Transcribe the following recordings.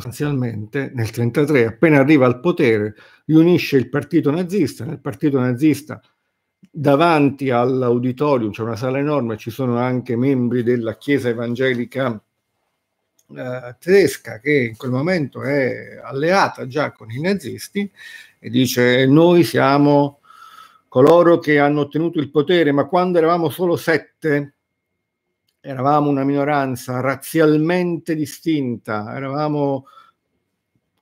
sostanzialmente nel 1933, appena arriva al potere, riunisce il partito nazista. Nel partito nazista, davanti all'auditorium, c'è una sala enorme, ci sono anche membri della Chiesa evangelica eh, tedesca, che in quel momento è alleata già con i nazisti, e dice: Noi siamo coloro che hanno ottenuto il potere, ma quando eravamo solo sette eravamo una minoranza razzialmente distinta, eravamo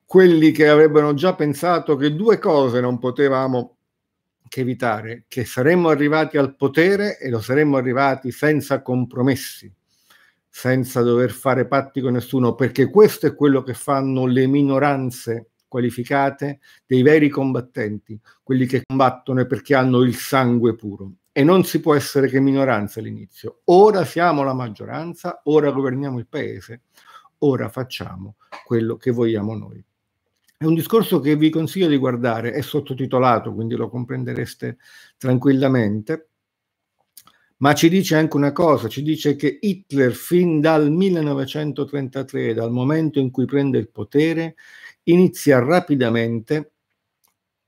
quelli che avrebbero già pensato che due cose non potevamo che evitare, che saremmo arrivati al potere e lo saremmo arrivati senza compromessi, senza dover fare patti con nessuno, perché questo è quello che fanno le minoranze qualificate dei veri combattenti, quelli che combattono perché hanno il sangue puro e non si può essere che minoranza all'inizio. Ora siamo la maggioranza, ora governiamo il paese, ora facciamo quello che vogliamo noi. È un discorso che vi consiglio di guardare, è sottotitolato, quindi lo comprendereste tranquillamente, ma ci dice anche una cosa, ci dice che Hitler fin dal 1933, dal momento in cui prende il potere, inizia rapidamente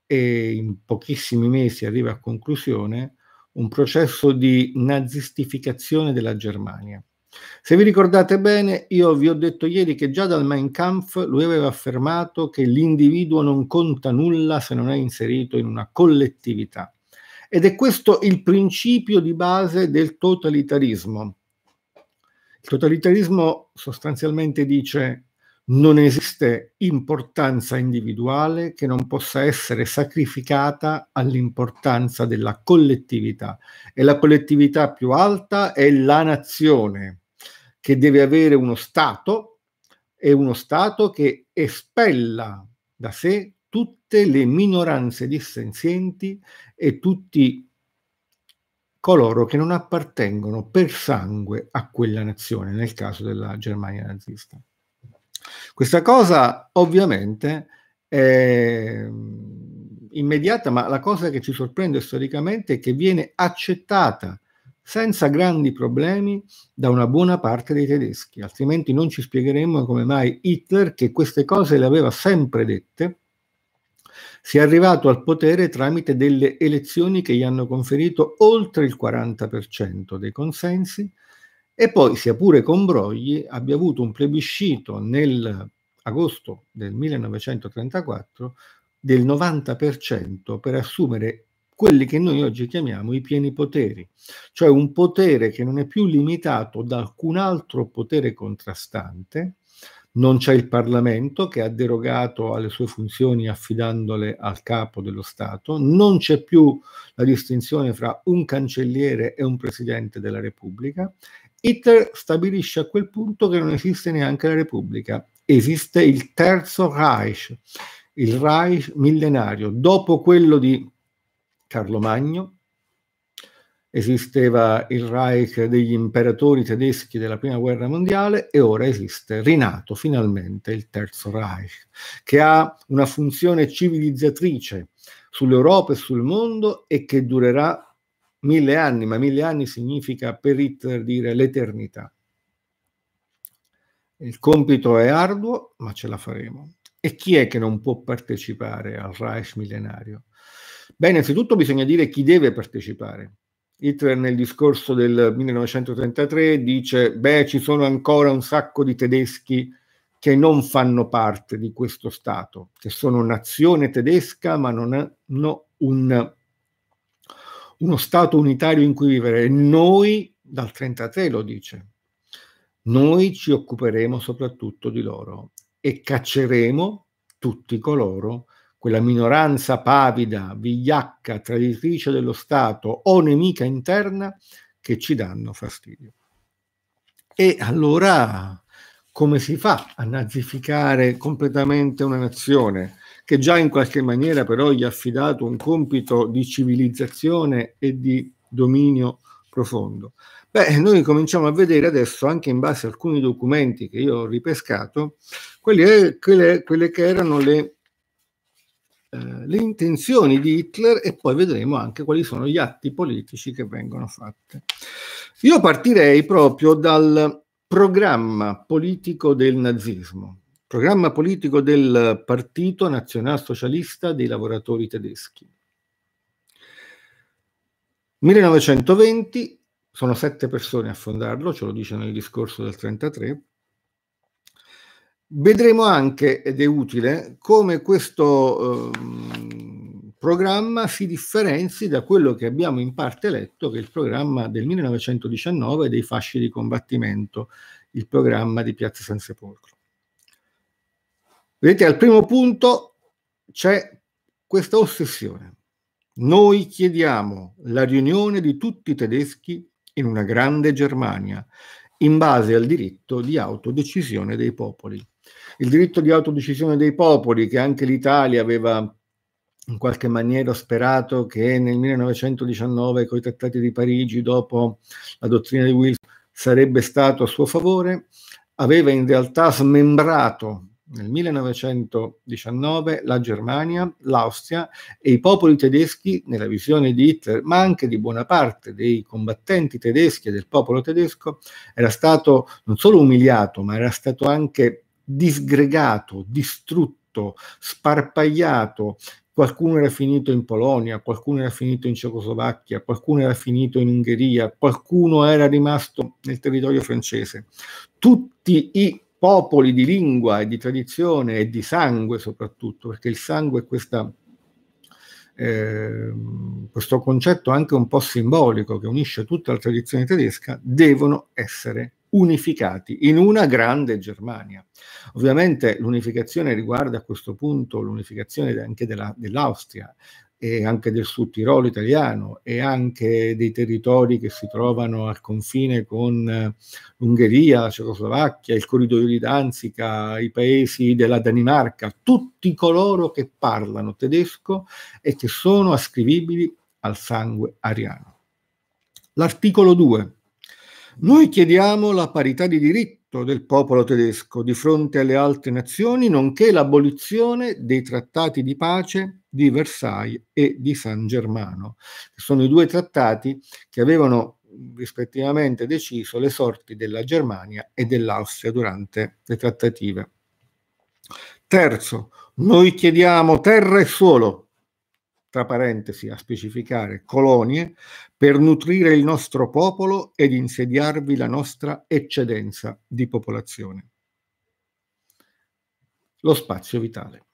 e in pochissimi mesi arriva a conclusione un processo di nazistificazione della Germania. Se vi ricordate bene, io vi ho detto ieri che già dal Mein Kampf lui aveva affermato che l'individuo non conta nulla se non è inserito in una collettività. Ed è questo il principio di base del totalitarismo. Il totalitarismo sostanzialmente dice non esiste importanza individuale che non possa essere sacrificata all'importanza della collettività e la collettività più alta è la nazione che deve avere uno Stato e uno Stato che espella da sé tutte le minoranze dissenzienti e tutti coloro che non appartengono per sangue a quella nazione, nel caso della Germania nazista. Questa cosa ovviamente è mm, immediata, ma la cosa che ci sorprende storicamente è che viene accettata senza grandi problemi da una buona parte dei tedeschi, altrimenti non ci spiegheremmo come mai Hitler, che queste cose le aveva sempre dette, si è arrivato al potere tramite delle elezioni che gli hanno conferito oltre il 40% dei consensi, e poi, sia pure con Brogli, abbia avuto un plebiscito nell'agosto del 1934 del 90% per assumere quelli che noi oggi chiamiamo i pieni poteri, cioè un potere che non è più limitato da alcun altro potere contrastante, non c'è il Parlamento che ha derogato alle sue funzioni affidandole al capo dello Stato, non c'è più la distinzione fra un cancelliere e un presidente della Repubblica Hitler stabilisce a quel punto che non esiste neanche la Repubblica, esiste il Terzo Reich, il Reich millenario, dopo quello di Carlo Magno, esisteva il Reich degli imperatori tedeschi della prima guerra mondiale e ora esiste rinato finalmente il terzo Reich, che ha una funzione civilizzatrice sull'Europa e sul mondo e che durerà mille anni, ma mille anni significa per Hitler dire l'eternità. Il compito è arduo, ma ce la faremo. E chi è che non può partecipare al Reich millenario? Beh, innanzitutto bisogna dire chi deve partecipare. Hitler nel discorso del 1933 dice, beh, ci sono ancora un sacco di tedeschi che non fanno parte di questo Stato, che sono nazione tedesca ma non hanno un uno Stato unitario in cui vivere. E Noi, dal 1933 lo dice, noi ci occuperemo soprattutto di loro e cacceremo tutti coloro, quella minoranza pavida, vigliacca, traditrice dello Stato o nemica interna che ci danno fastidio. E allora come si fa a nazificare completamente una nazione? che già in qualche maniera però gli ha affidato un compito di civilizzazione e di dominio profondo. Beh, noi cominciamo a vedere adesso, anche in base a alcuni documenti che io ho ripescato, quelle, quelle, quelle che erano le, eh, le intenzioni di Hitler e poi vedremo anche quali sono gli atti politici che vengono fatti. Io partirei proprio dal programma politico del nazismo, Programma politico del Partito Nazionalsocialista dei Lavoratori Tedeschi. 1920, sono sette persone a fondarlo, ce lo dice nel discorso del 33. Vedremo anche, ed è utile, come questo eh, programma si differenzi da quello che abbiamo in parte letto, che è il programma del 1919 dei fasci di combattimento, il programma di Piazza San Sepolcro. Vedete, al primo punto c'è questa ossessione. Noi chiediamo la riunione di tutti i tedeschi in una grande Germania, in base al diritto di autodecisione dei popoli. Il diritto di autodecisione dei popoli, che anche l'Italia aveva in qualche maniera sperato che nel 1919, con i trattati di Parigi, dopo la dottrina di Wilson, sarebbe stato a suo favore, aveva in realtà smembrato nel 1919 la Germania, l'Austria e i popoli tedeschi, nella visione di Hitler, ma anche di buona parte dei combattenti tedeschi e del popolo tedesco, era stato non solo umiliato, ma era stato anche disgregato, distrutto, sparpagliato. Qualcuno era finito in Polonia, qualcuno era finito in Cecoslovacchia, qualcuno era finito in Ungheria, qualcuno era rimasto nel territorio francese. Tutti i popoli di lingua e di tradizione e di sangue soprattutto, perché il sangue è questa, eh, questo concetto anche un po' simbolico che unisce tutta la tradizione tedesca, devono essere unificati in una grande Germania. Ovviamente l'unificazione riguarda a questo punto l'unificazione anche della, dell'Austria, e anche del sud Tirolo italiano e anche dei territori che si trovano al confine con eh, l'Ungheria, la Cecoslovacchia, il corridoio di Danzica, i paesi della Danimarca, tutti coloro che parlano tedesco e che sono ascrivibili al sangue ariano. L'articolo 2. Noi chiediamo la parità di diritti diritto del popolo tedesco di fronte alle altre nazioni, nonché l'abolizione dei trattati di pace di Versailles e di San Germano, che sono i due trattati che avevano rispettivamente deciso le sorti della Germania e dell'Austria durante le trattative. Terzo, noi chiediamo terra e suolo tra parentesi a specificare colonie, per nutrire il nostro popolo ed insediarvi la nostra eccedenza di popolazione. Lo spazio vitale.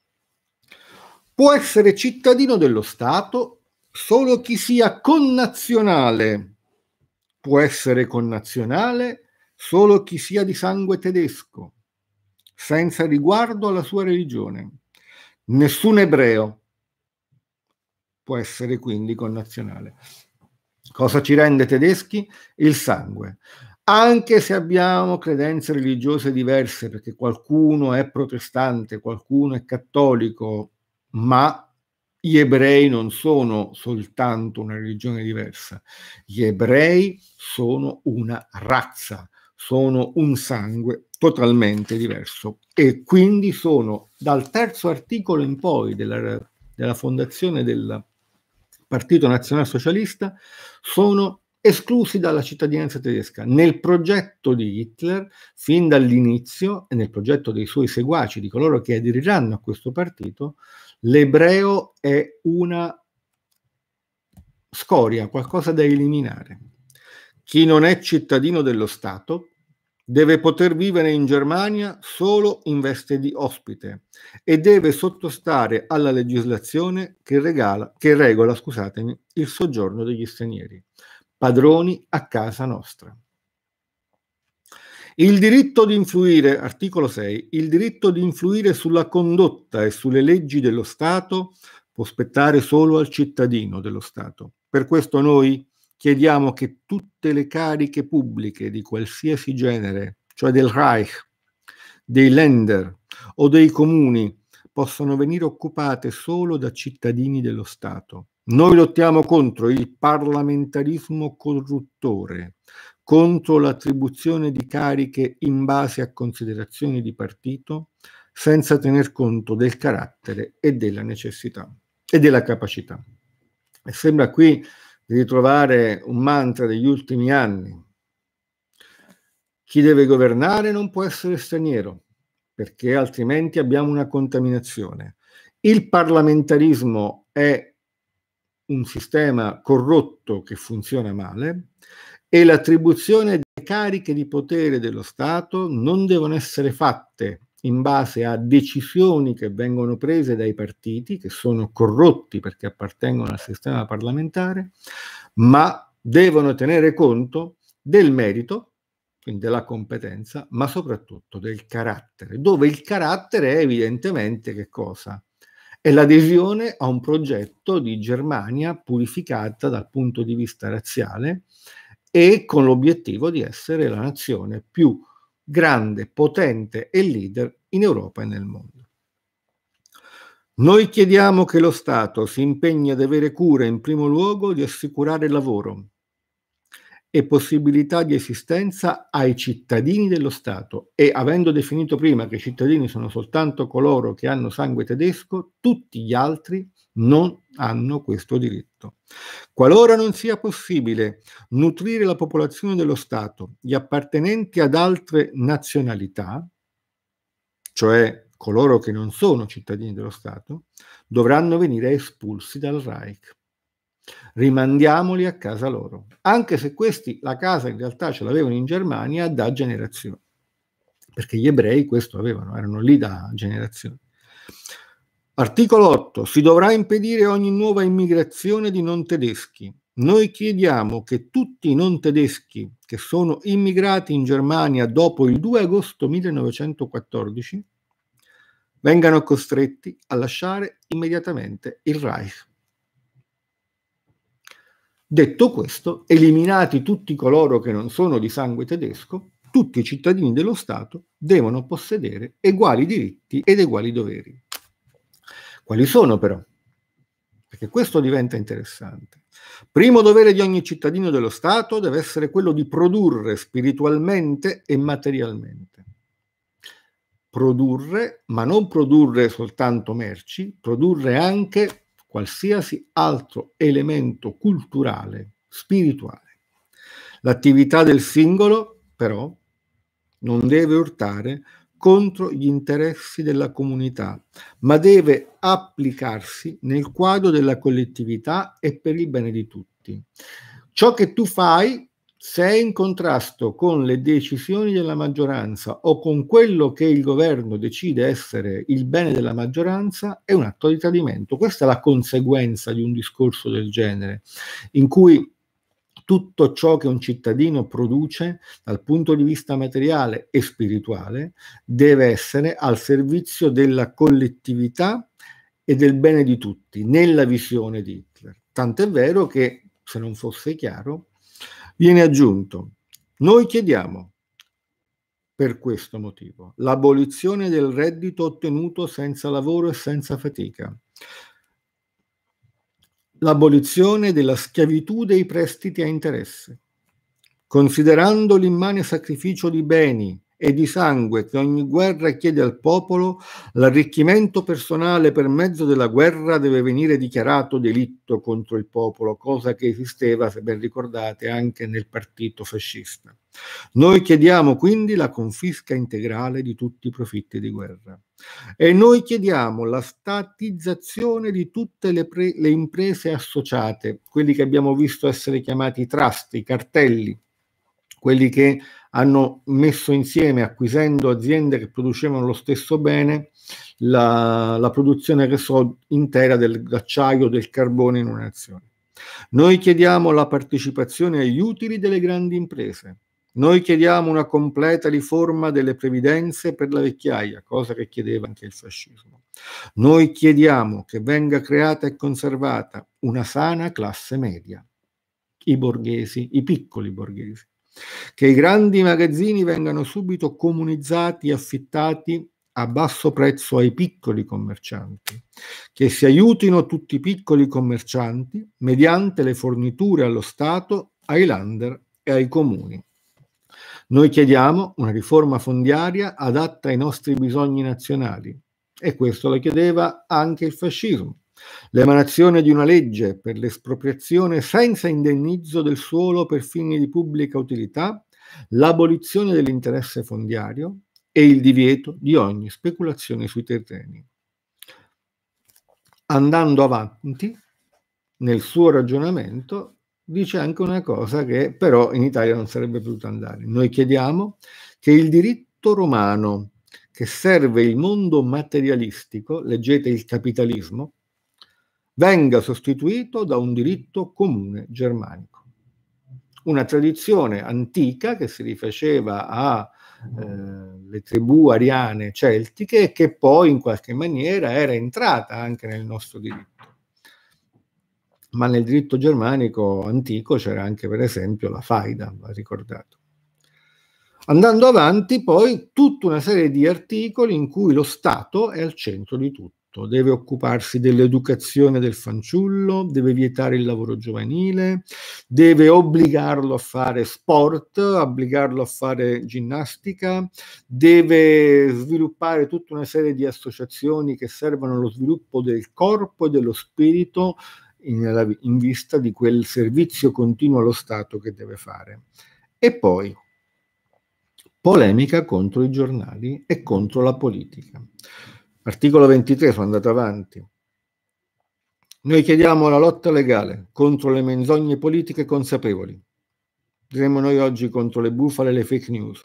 Può essere cittadino dello Stato solo chi sia connazionale. Può essere connazionale solo chi sia di sangue tedesco, senza riguardo alla sua religione. Nessun ebreo, può essere quindi connazionale. Cosa ci rende tedeschi? Il sangue. Anche se abbiamo credenze religiose diverse, perché qualcuno è protestante, qualcuno è cattolico, ma gli ebrei non sono soltanto una religione diversa, gli ebrei sono una razza, sono un sangue totalmente diverso e quindi sono dal terzo articolo in poi della, della fondazione della Partito Nazionalsocialista, sono esclusi dalla cittadinanza tedesca. Nel progetto di Hitler, fin dall'inizio, e nel progetto dei suoi seguaci, di coloro che aderiranno a questo partito, l'ebreo è una scoria, qualcosa da eliminare. Chi non è cittadino dello Stato deve poter vivere in Germania solo in veste di ospite e deve sottostare alla legislazione che, regala, che regola il soggiorno degli stranieri, padroni a casa nostra. Il diritto di influire, articolo 6, il diritto di influire sulla condotta e sulle leggi dello Stato può spettare solo al cittadino dello Stato. Per questo noi chiediamo che tutte le cariche pubbliche di qualsiasi genere, cioè del Reich, dei Länder o dei comuni, possano venire occupate solo da cittadini dello Stato. Noi lottiamo contro il parlamentarismo corruttore, contro l'attribuzione di cariche in base a considerazioni di partito, senza tener conto del carattere e della necessità e della capacità. E sembra qui ritrovare un mantra degli ultimi anni. Chi deve governare non può essere straniero, perché altrimenti abbiamo una contaminazione. Il parlamentarismo è un sistema corrotto che funziona male e l'attribuzione delle cariche di potere dello Stato non devono essere fatte in base a decisioni che vengono prese dai partiti, che sono corrotti perché appartengono al sistema parlamentare, ma devono tenere conto del merito, quindi della competenza, ma soprattutto del carattere, dove il carattere è evidentemente che cosa? È l'adesione a un progetto di Germania purificata dal punto di vista razziale e con l'obiettivo di essere la nazione più grande, potente e leader in Europa e nel mondo. Noi chiediamo che lo Stato si impegni ad avere cura in primo luogo di assicurare lavoro e possibilità di esistenza ai cittadini dello Stato e avendo definito prima che i cittadini sono soltanto coloro che hanno sangue tedesco, tutti gli altri non hanno questo diritto. Qualora non sia possibile nutrire la popolazione dello Stato, gli appartenenti ad altre nazionalità, cioè coloro che non sono cittadini dello Stato, dovranno venire espulsi dal Reich. Rimandiamoli a casa loro, anche se questi la casa in realtà ce l'avevano in Germania da generazioni, perché gli ebrei questo avevano, erano lì da generazioni. Articolo 8. Si dovrà impedire ogni nuova immigrazione di non tedeschi. Noi chiediamo che tutti i non tedeschi che sono immigrati in Germania dopo il 2 agosto 1914 vengano costretti a lasciare immediatamente il Reich. Detto questo, eliminati tutti coloro che non sono di sangue tedesco, tutti i cittadini dello Stato devono possedere uguali diritti ed uguali doveri. Quali sono però? Perché questo diventa interessante. Primo dovere di ogni cittadino dello Stato deve essere quello di produrre spiritualmente e materialmente. Produrre, ma non produrre soltanto merci, produrre anche qualsiasi altro elemento culturale, spirituale. L'attività del singolo, però, non deve urtare contro gli interessi della comunità, ma deve applicarsi nel quadro della collettività e per il bene di tutti. Ciò che tu fai, se è in contrasto con le decisioni della maggioranza o con quello che il governo decide essere il bene della maggioranza, è un atto di tradimento. Questa è la conseguenza di un discorso del genere, in cui tutto ciò che un cittadino produce dal punto di vista materiale e spirituale deve essere al servizio della collettività e del bene di tutti, nella visione di Hitler. Tant'è vero che, se non fosse chiaro, viene aggiunto, noi chiediamo per questo motivo l'abolizione del reddito ottenuto senza lavoro e senza fatica, l'abolizione della schiavitù dei prestiti a interesse, considerando l'immane sacrificio di beni, e di sangue che ogni guerra chiede al popolo, l'arricchimento personale per mezzo della guerra deve venire dichiarato delitto contro il popolo, cosa che esisteva, se ben ricordate, anche nel partito fascista. Noi chiediamo quindi la confisca integrale di tutti i profitti di guerra e noi chiediamo la statizzazione di tutte le, pre- le imprese associate, quelli che abbiamo visto essere chiamati trust, i cartelli, quelli che hanno messo insieme, acquisendo aziende che producevano lo stesso bene, la, la produzione reso intera dell'acciaio, del carbone in una nazione. Noi chiediamo la partecipazione agli utili delle grandi imprese. Noi chiediamo una completa riforma delle previdenze per la vecchiaia, cosa che chiedeva anche il fascismo. Noi chiediamo che venga creata e conservata una sana classe media, i borghesi, i piccoli borghesi che i grandi magazzini vengano subito comunizzati e affittati a basso prezzo ai piccoli commercianti, che si aiutino tutti i piccoli commercianti mediante le forniture allo Stato, ai lander e ai comuni. Noi chiediamo una riforma fondiaria adatta ai nostri bisogni nazionali e questo lo chiedeva anche il fascismo l'emanazione di una legge per l'espropriazione senza indennizzo del suolo per fini di pubblica utilità, l'abolizione dell'interesse fondiario e il divieto di ogni speculazione sui terreni. Andando avanti nel suo ragionamento, dice anche una cosa che però in Italia non sarebbe potuta andare. Noi chiediamo che il diritto romano che serve il mondo materialistico, leggete il capitalismo, venga sostituito da un diritto comune germanico. Una tradizione antica che si rifaceva alle eh, tribù ariane celtiche e che poi in qualche maniera era entrata anche nel nostro diritto. Ma nel diritto germanico antico c'era anche per esempio la faida, va ricordato. Andando avanti poi tutta una serie di articoli in cui lo Stato è al centro di tutto tutto, deve occuparsi dell'educazione del fanciullo, deve vietare il lavoro giovanile, deve obbligarlo a fare sport, obbligarlo a fare ginnastica, deve sviluppare tutta una serie di associazioni che servono allo sviluppo del corpo e dello spirito in, in vista di quel servizio continuo allo Stato che deve fare. E poi polemica contro i giornali e contro la politica. Articolo 23, sono andato avanti. Noi chiediamo la lotta legale contro le menzogne politiche consapevoli. Diremmo noi oggi contro le bufale e le fake news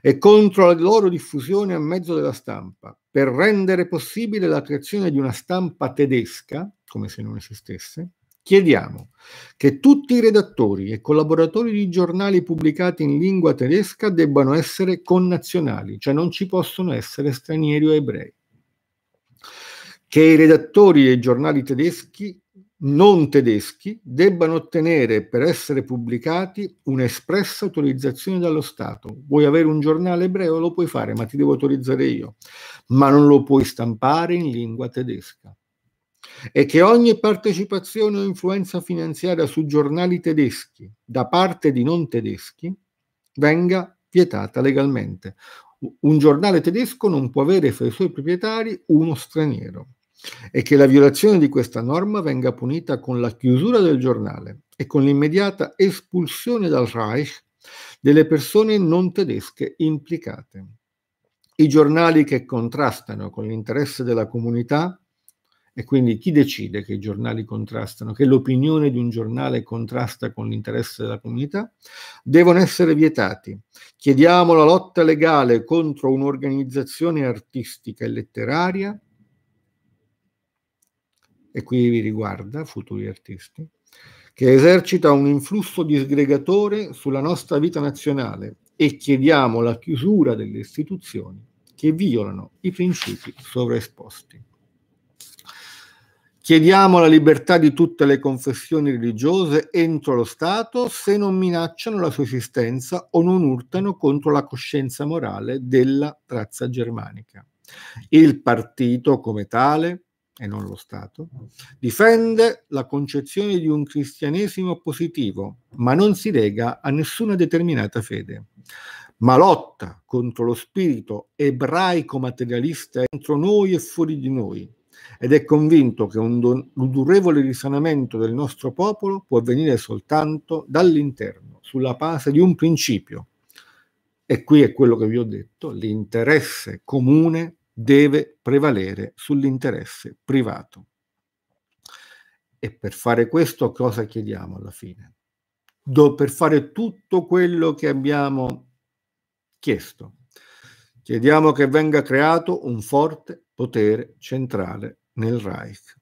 e contro la loro diffusione a mezzo della stampa per rendere possibile la creazione di una stampa tedesca, come se non esistesse, chiediamo che tutti i redattori e collaboratori di giornali pubblicati in lingua tedesca debbano essere connazionali, cioè non ci possono essere stranieri o ebrei che i redattori dei giornali tedeschi non tedeschi debbano ottenere per essere pubblicati un'espressa autorizzazione dallo Stato. Vuoi avere un giornale ebreo? Lo puoi fare, ma ti devo autorizzare io. Ma non lo puoi stampare in lingua tedesca. E che ogni partecipazione o influenza finanziaria su giornali tedeschi da parte di non tedeschi venga vietata legalmente. Un giornale tedesco non può avere fra i suoi proprietari uno straniero e che la violazione di questa norma venga punita con la chiusura del giornale e con l'immediata espulsione dal Reich delle persone non tedesche implicate. I giornali che contrastano con l'interesse della comunità, e quindi chi decide che i giornali contrastano, che l'opinione di un giornale contrasta con l'interesse della comunità, devono essere vietati. Chiediamo la lotta legale contro un'organizzazione artistica e letteraria e qui vi riguarda, futuri artisti, che esercita un influsso disgregatore sulla nostra vita nazionale e chiediamo la chiusura delle istituzioni che violano i principi sovraesposti. Chiediamo la libertà di tutte le confessioni religiose entro lo Stato se non minacciano la sua esistenza o non urtano contro la coscienza morale della razza germanica. Il partito come tale e non lo Stato, difende la concezione di un cristianesimo positivo, ma non si lega a nessuna determinata fede, ma lotta contro lo spirito ebraico materialista entro noi e fuori di noi, ed è convinto che un, don- un durevole risanamento del nostro popolo può avvenire soltanto dall'interno, sulla base di un principio. E qui è quello che vi ho detto, l'interesse comune deve prevalere sull'interesse privato. E per fare questo cosa chiediamo alla fine? Do, per fare tutto quello che abbiamo chiesto. Chiediamo che venga creato un forte potere centrale nel Reich,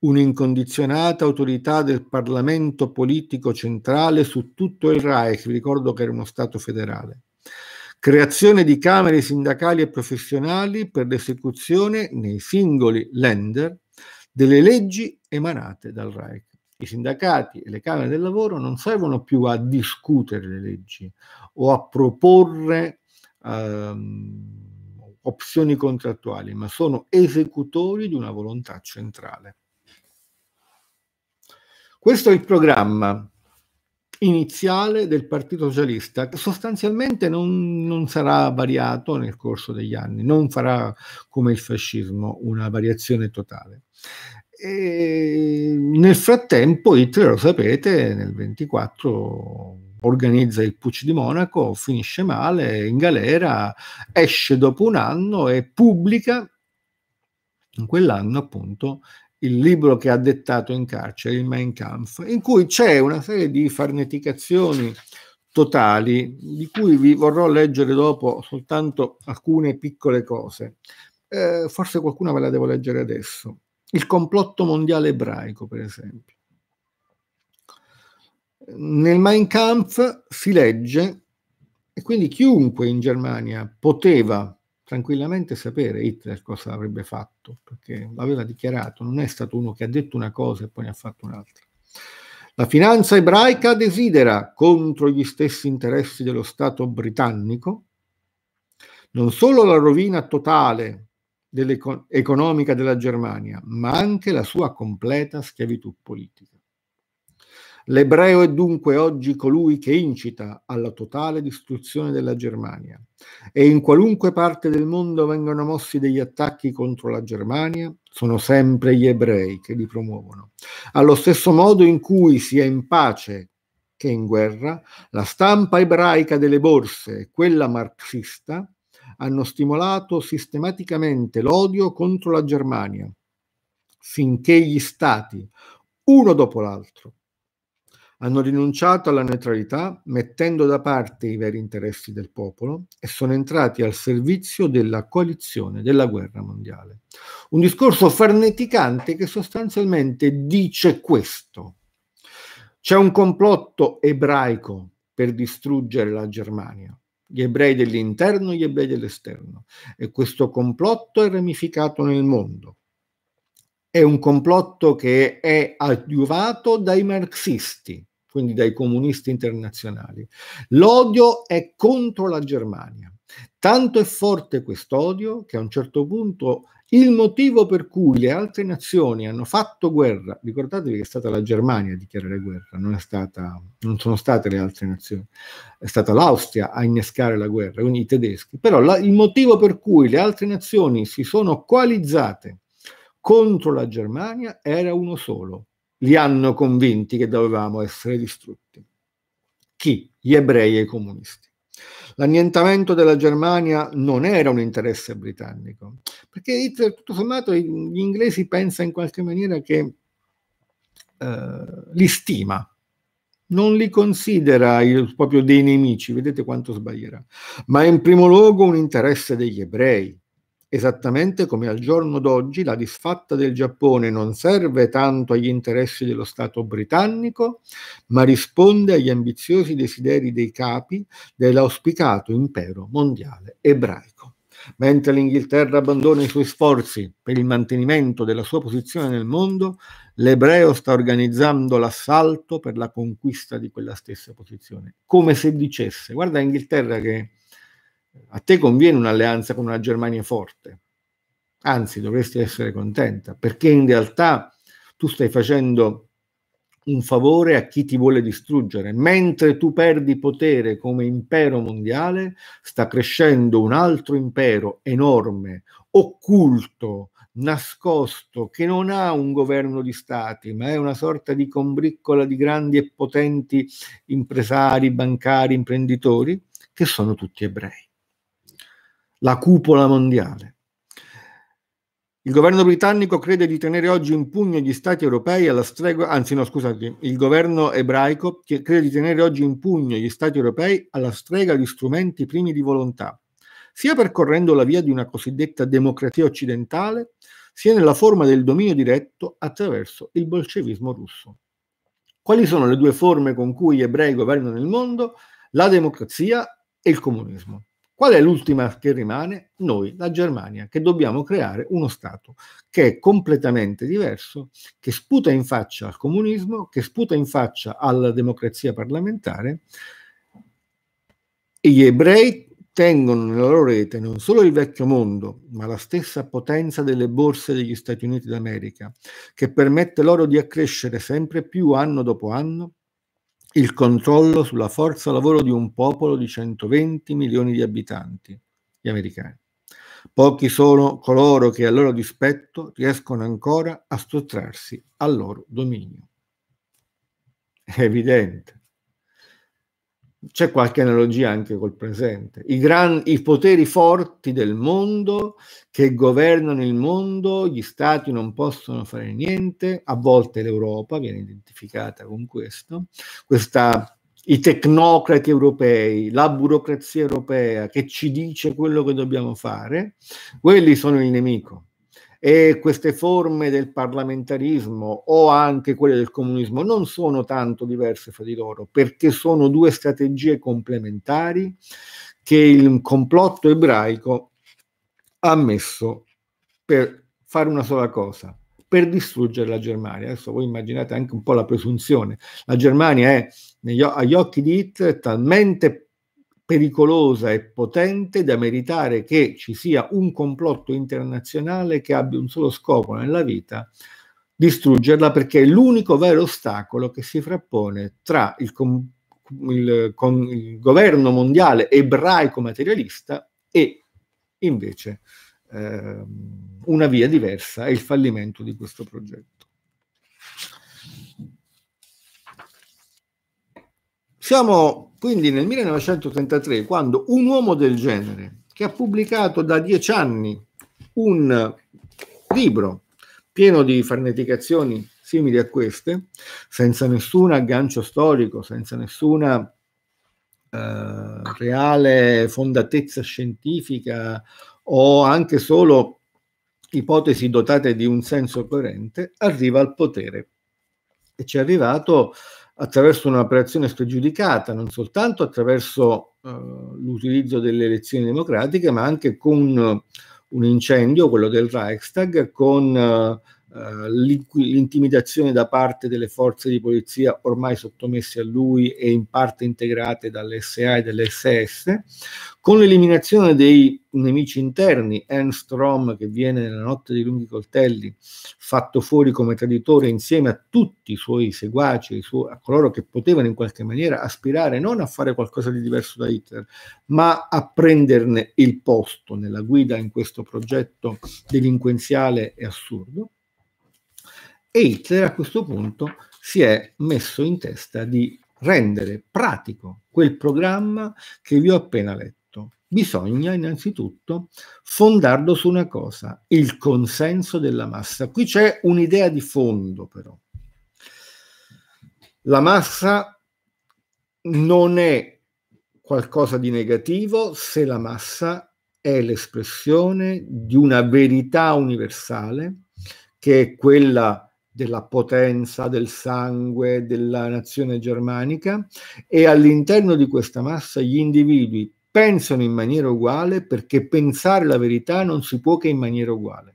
un'incondizionata autorità del Parlamento politico centrale su tutto il Reich, ricordo che era uno Stato federale, creazione di camere sindacali e professionali per l'esecuzione nei singoli lender delle leggi emanate dal Reich. I sindacati e le camere del lavoro non servono più a discutere le leggi o a proporre ehm, opzioni contrattuali, ma sono esecutori di una volontà centrale. Questo è il programma iniziale del Partito Socialista, che sostanzialmente non, non, sarà variato nel corso degli anni, non farà come il fascismo una variazione totale. E nel frattempo Hitler, lo sapete, nel 24 organizza il Pucci di Monaco, finisce male, in galera, esce dopo un anno e pubblica in quell'anno appunto il libro che ha dettato in carcere, il Mein Kampf, in cui c'è una serie di farneticazioni totali, di cui vi vorrò leggere dopo soltanto alcune piccole cose. Eh, forse qualcuna ve la devo leggere adesso. Il complotto mondiale ebraico, per esempio. Nel Mein Kampf si legge, e quindi chiunque in Germania poteva tranquillamente sapere Hitler cosa avrebbe fatto, perché l'aveva dichiarato, non è stato uno che ha detto una cosa e poi ne ha fatto un'altra. La finanza ebraica desidera, contro gli stessi interessi dello Stato britannico, non solo la rovina totale economica della Germania, ma anche la sua completa schiavitù politica. L'ebreo è dunque oggi colui che incita alla totale distruzione della Germania e in qualunque parte del mondo vengono mossi degli attacchi contro la Germania, sono sempre gli ebrei che li promuovono. Allo stesso modo in cui sia in pace che in guerra, la stampa ebraica delle borse e quella marxista hanno stimolato sistematicamente l'odio contro la Germania, finché gli stati, uno dopo l'altro, hanno rinunciato alla neutralità mettendo da parte i veri interessi del popolo e sono entrati al servizio della coalizione della guerra mondiale. Un discorso farneticante che sostanzialmente dice questo. C'è un complotto ebraico per distruggere la Germania, gli ebrei dell'interno e gli ebrei dell'esterno, e questo complotto è ramificato nel mondo è un complotto che è adiuvato dai marxisti, quindi dai comunisti internazionali. L'odio è contro la Germania. Tanto è forte quest'odio che a un certo punto il motivo per cui le altre nazioni hanno fatto guerra, ricordatevi che è stata la Germania a dichiarare guerra, non, stata, non sono state le altre nazioni, è stata l'Austria a innescare la guerra, quindi i tedeschi, però la, il motivo per cui le altre nazioni si sono coalizzate contro la Germania era uno solo. Li hanno convinti che dovevamo essere distrutti. Chi? Gli ebrei e i comunisti. L'annientamento della Germania non era un interesse britannico, perché Hitler, tutto sommato, gli inglesi pensano in qualche maniera che eh, li stima, non li considera proprio dei nemici, vedete quanto sbaglierà, ma in primo luogo un interesse degli ebrei, esattamente come al giorno d'oggi la disfatta del Giappone non serve tanto agli interessi dello Stato britannico, ma risponde agli ambiziosi desideri dei capi dell'auspicato impero mondiale ebraico. Mentre l'Inghilterra abbandona i suoi sforzi per il mantenimento della sua posizione nel mondo, l'ebreo sta organizzando l'assalto per la conquista di quella stessa posizione, come se dicesse, guarda Inghilterra che a te conviene un'alleanza con una Germania forte, anzi dovresti essere contenta, perché in realtà tu stai facendo un favore a chi ti vuole distruggere. Mentre tu perdi potere come impero mondiale, sta crescendo un altro impero enorme, occulto, nascosto, che non ha un governo di stati, ma è una sorta di combriccola di grandi e potenti impresari, bancari, imprenditori, che sono tutti ebrei la cupola mondiale. Il governo britannico crede di tenere oggi in pugno gli stati europei alla stregua, anzi no scusate, il governo ebraico crede di tenere oggi in pugno gli stati europei alla strega di strumenti primi di volontà, sia percorrendo la via di una cosiddetta democrazia occidentale, sia nella forma del dominio diretto attraverso il bolscevismo russo. Quali sono le due forme con cui gli ebrei governano il mondo? La democrazia e il comunismo. Qual è l'ultima che rimane? Noi, la Germania, che dobbiamo creare uno Stato che è completamente diverso, che sputa in faccia al comunismo, che sputa in faccia alla democrazia parlamentare. E gli ebrei tengono nella loro rete non solo il vecchio mondo, ma la stessa potenza delle borse degli Stati Uniti d'America, che permette loro di accrescere sempre più anno dopo anno il controllo sulla forza lavoro di un popolo di 120 milioni di abitanti, gli americani. Pochi sono coloro che a loro dispetto riescono ancora a sottrarsi al loro dominio. È evidente c'è qualche analogia anche col presente. I, gran, I, poteri forti del mondo che governano il mondo, gli stati non possono fare niente, a volte l'Europa viene identificata con questo, questa, i tecnocrati europei, la burocrazia europea che ci dice quello che dobbiamo fare, quelli sono il nemico e queste forme del parlamentarismo o anche quelle del comunismo non sono tanto diverse fra di loro perché sono due strategie complementari che il complotto ebraico ha messo per fare una sola cosa, per distruggere la Germania. Adesso voi immaginate anche un po' la presunzione. La Germania è, agli occhi di Hitler, talmente pericolosa e potente da meritare che ci sia un complotto internazionale che abbia un solo scopo nella vita, distruggerla perché è l'unico vero ostacolo che si frappone tra il, com- il, com- il governo mondiale ebraico materialista e invece eh, una via diversa e il fallimento di questo progetto. Siamo quindi nel 1933 quando un uomo del genere, che ha pubblicato da dieci anni un libro pieno di farneticazioni simili a queste, senza nessun aggancio storico, senza nessuna eh, reale fondatezza scientifica o anche solo ipotesi dotate di un senso coerente, arriva al potere. E ci è arrivato attraverso una operazione spregiudicata, non soltanto attraverso eh, l'utilizzo delle elezioni democratiche, ma anche con un incendio, quello del Reichstag, con eh, eh, l'intimidazione da parte delle forze di polizia ormai sottomesse a lui e in parte integrate dall'SA e dall'SS, con l'eliminazione dei nemici interni, Enstrom che viene nella notte dei lunghi coltelli fatto fuori come traditore insieme a tutti i suoi seguaci, a coloro che potevano in qualche maniera aspirare non a fare qualcosa di diverso da Hitler, ma a prenderne il posto nella guida in questo progetto delinquenziale e assurdo e Hitler a questo punto si è messo in testa di rendere pratico quel programma che vi ho appena letto. Bisogna innanzitutto fondarlo su una cosa, il consenso della massa. Qui c'è un'idea di fondo però. La massa non è qualcosa di negativo se la massa è l'espressione di una verità universale che è quella della potenza del sangue della nazione germanica e all'interno di questa massa gli individui pensano in maniera uguale perché pensare la verità non si può che in maniera uguale.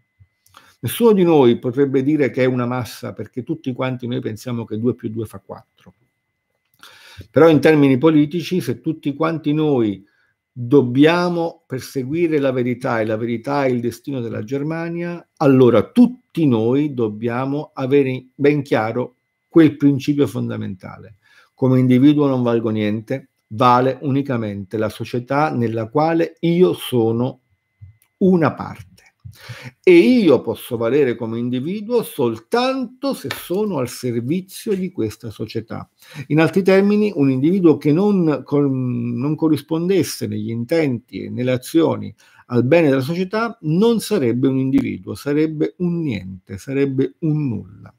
Nessuno di noi potrebbe dire che è una massa perché tutti quanti noi pensiamo che 2 più 2 fa 4. Però in termini politici, se tutti quanti noi dobbiamo perseguire la verità e la verità è il destino della Germania, allora tutti noi dobbiamo avere ben chiaro quel principio fondamentale. Come individuo non valgo niente, vale unicamente la società nella quale io sono una parte. E io posso valere come individuo soltanto se sono al servizio di questa società. In altri termini, un individuo che non, con, non corrispondesse negli intenti e nelle azioni al bene della società non sarebbe un individuo, sarebbe un niente, sarebbe un nulla.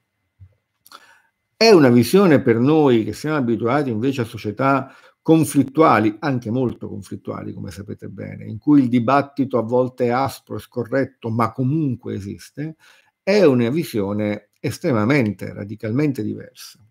È una visione per noi che siamo abituati invece a società conflittuali, anche molto conflittuali come sapete bene, in cui il dibattito a volte è aspro e scorretto, ma comunque esiste, è una visione estremamente, radicalmente diversa.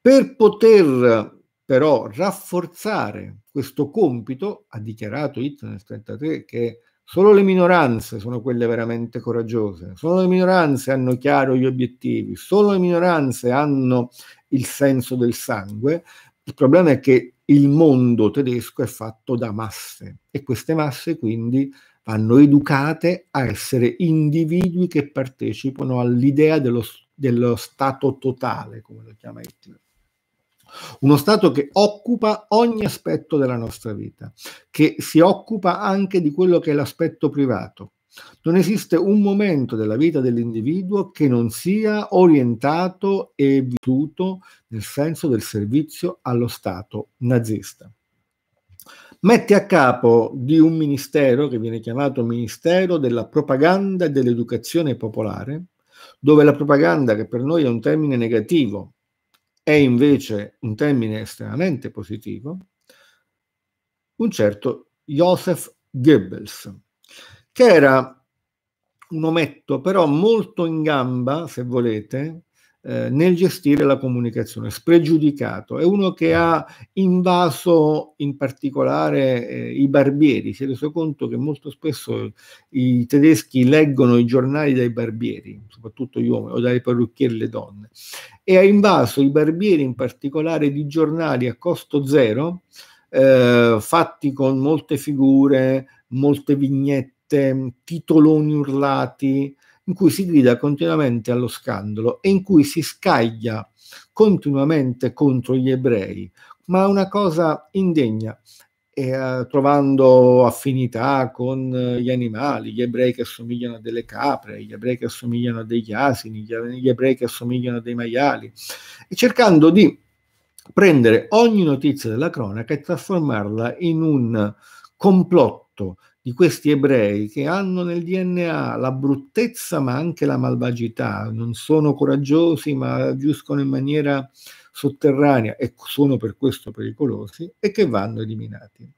Per poter però rafforzare questo compito, ha dichiarato Hitler nel 1933 che solo le minoranze sono quelle veramente coraggiose, solo le minoranze hanno chiaro gli obiettivi, solo le minoranze hanno il senso del sangue. Il problema è che il mondo tedesco è fatto da masse e queste masse quindi vanno educate a essere individui che partecipano all'idea dello, dello Stato totale, come lo chiama Hitler. Uno Stato che occupa ogni aspetto della nostra vita, che si occupa anche di quello che è l'aspetto privato, non esiste un momento della vita dell'individuo che non sia orientato e vissuto nel senso del servizio allo Stato nazista. Mette a capo di un ministero che viene chiamato Ministero della Propaganda e dell'Educazione Popolare, dove la propaganda, che per noi è un termine negativo, è invece un termine estremamente positivo, un certo Joseph Goebbels che era un ometto però molto in gamba, se volete, eh, nel gestire la comunicazione, spregiudicato. È uno che ha invaso in particolare eh, i barbieri, si è reso conto che molto spesso i tedeschi leggono i giornali dai barbieri, soprattutto gli uomini, o dai parrucchieri le donne, e ha invaso i barbieri in particolare di giornali a costo zero, eh, fatti con molte figure, molte vignette eh, titoloni urlati, in cui si grida continuamente allo scandalo e in cui si scaglia continuamente contro gli ebrei, ma una cosa indegna, eh, trovando affinità con eh, gli animali, gli ebrei che assomigliano a delle capre, gli ebrei che assomigliano a degli asini, gli ebrei che assomigliano a dei maiali, e cercando di prendere ogni notizia della cronaca e trasformarla in un complotto di questi ebrei che hanno nel DNA la bruttezza ma anche la malvagità, non sono coraggiosi ma agiscono in maniera sotterranea e sono per questo pericolosi e che vanno eliminati.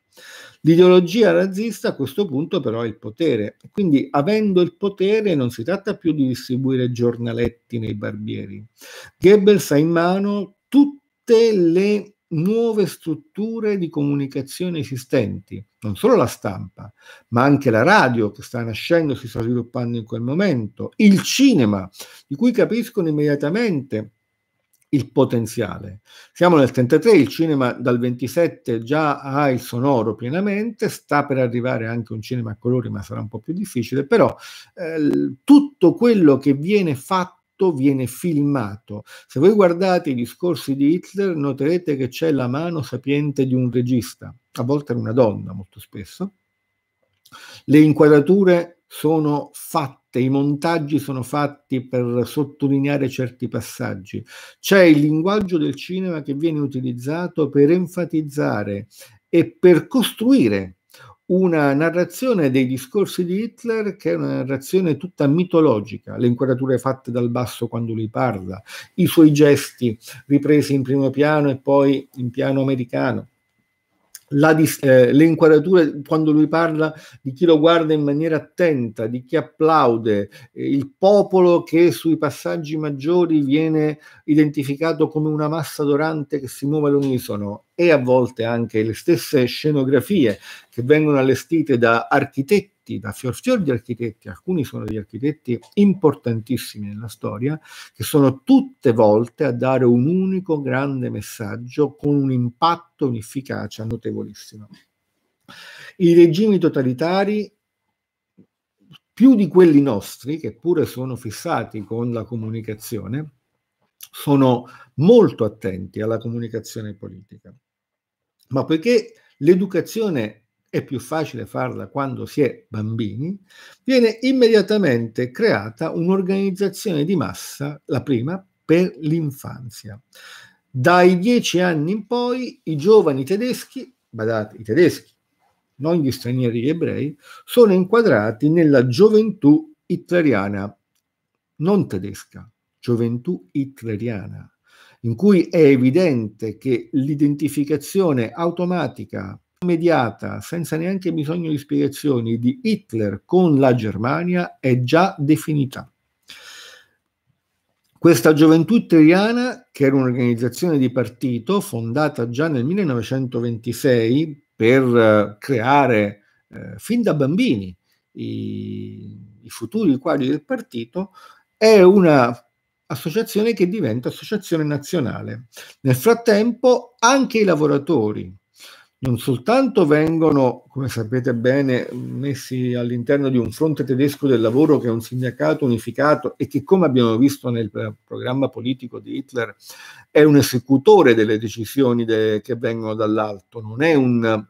L'ideologia razzista a questo punto però è il potere, quindi avendo il potere non si tratta più di distribuire giornaletti nei barbieri. Goebbels ha in mano tutte le nuove strutture di comunicazione esistenti, non solo la stampa, ma anche la radio che sta nascendo, e si sta sviluppando in quel momento, il cinema, di cui capiscono immediatamente il potenziale. Siamo nel 33, il cinema dal 27 già ha il sonoro pienamente, sta per arrivare anche un cinema a colori, ma sarà un po' più difficile, però eh, tutto quello che viene fatto tutto viene filmato. Se voi guardate i discorsi di Hitler noterete che c'è la mano sapiente di un regista, a volte era una donna molto spesso. Le inquadrature sono fatte, i montaggi sono fatti per sottolineare certi passaggi. C'è il linguaggio del cinema che viene utilizzato per enfatizzare e per costruire una narrazione dei discorsi di Hitler che è una narrazione tutta mitologica, le inquadrature fatte dal basso quando lui parla, i suoi gesti ripresi in primo piano e poi in piano americano, la, eh, le inquadrature quando lui parla di chi lo guarda in maniera attenta, di chi applaude, eh, il popolo che sui passaggi maggiori viene identificato come una massa dorante che si muove all'unisono e a volte anche le stesse scenografie che vengono allestite da architetti architetti, da fior fior di architetti, alcuni sono degli architetti importantissimi nella storia, che sono tutte volte a dare un unico grande messaggio con un impatto, un'efficacia notevolissima. I regimi totalitari più di quelli nostri, che pure sono fissati con la comunicazione, sono molto attenti alla comunicazione politica. Ma poiché l'educazione è più facile farla quando si è bambini, viene immediatamente creata un'organizzazione di massa, la prima, per l'infanzia. Dai dieci anni in poi i giovani tedeschi, badate, i tedeschi, non gli stranieri ebrei, sono inquadrati nella gioventù hitleriana, non tedesca, gioventù hitleriana, in cui è evidente che l'identificazione automatica immediata, senza neanche bisogno di spiegazioni, di Hitler con la Germania è già definita. Questa gioventù italiana, che era un'organizzazione di partito fondata già nel 1926 per eh, creare eh, fin da bambini i, i futuri quadri del partito, è un'associazione che diventa associazione nazionale. Nel frattempo anche i lavoratori non soltanto vengono, come sapete bene, messi all'interno di un fronte tedesco del lavoro che è un sindacato unificato e che, come abbiamo visto nel programma politico di Hitler, è un esecutore delle decisioni de- che vengono dall'alto, non è un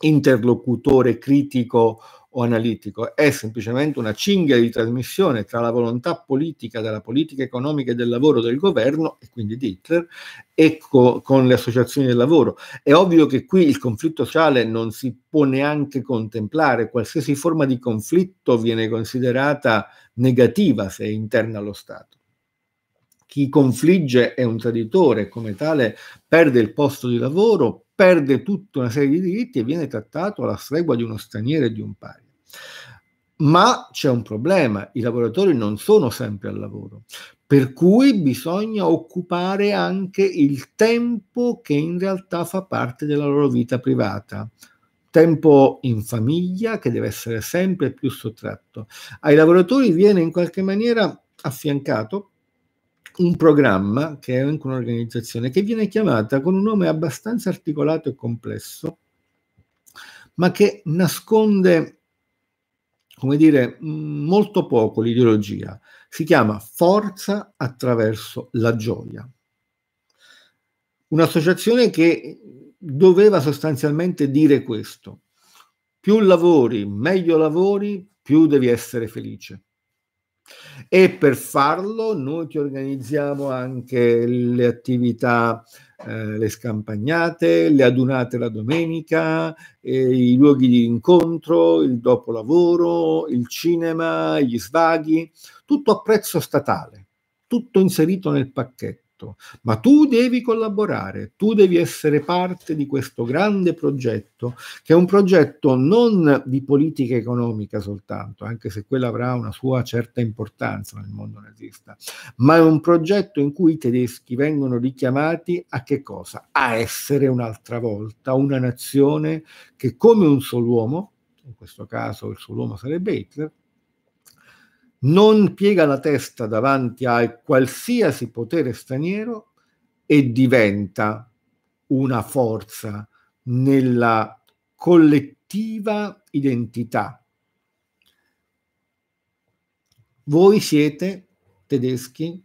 interlocutore critico o analitico, è semplicemente una cinghia di trasmissione tra la volontà politica della politica economica e del lavoro del governo, e quindi di Hitler, e co- con le associazioni del lavoro. È ovvio che qui il conflitto sociale non si può neanche contemplare, qualsiasi forma di conflitto viene considerata negativa se è interna allo Stato chi confligge è un traditore, come tale perde il posto di lavoro, perde tutta una serie di diritti e viene trattato alla stregua di uno straniero e di un pari. Ma c'è un problema, i lavoratori non sono sempre al lavoro, per cui bisogna occupare anche il tempo che in realtà fa parte della loro vita privata tempo in famiglia che deve essere sempre più sottratto. Ai lavoratori viene in qualche maniera affiancato un programma che è anche un'organizzazione che viene chiamata con un nome abbastanza articolato e complesso, ma che nasconde come dire, mm, molto poco l'ideologia. Si chiama forza attraverso la gioia. Un'associazione che doveva sostanzialmente dire questo. Più lavori, meglio lavori, più devi essere felice. E per farlo noi ti organizziamo anche le attività eh, le scampagnate, le adunate la domenica, eh, i luoghi di incontro, il dopolavoro, il cinema, gli svaghi, tutto a prezzo statale, tutto inserito nel pacchetto progetto, ma tu devi collaborare, tu devi essere parte di questo grande progetto, che è un progetto non di politica economica soltanto, anche se quella avrà una sua certa importanza nel mondo nazista, ma è un progetto in cui i tedeschi vengono richiamati a che cosa? A essere un'altra volta una nazione che come un solo uomo, in questo caso il suo uomo sarebbe Hitler, non piega la testa davanti a qualsiasi potere straniero e diventa una forza nella collettiva identità. Voi siete tedeschi,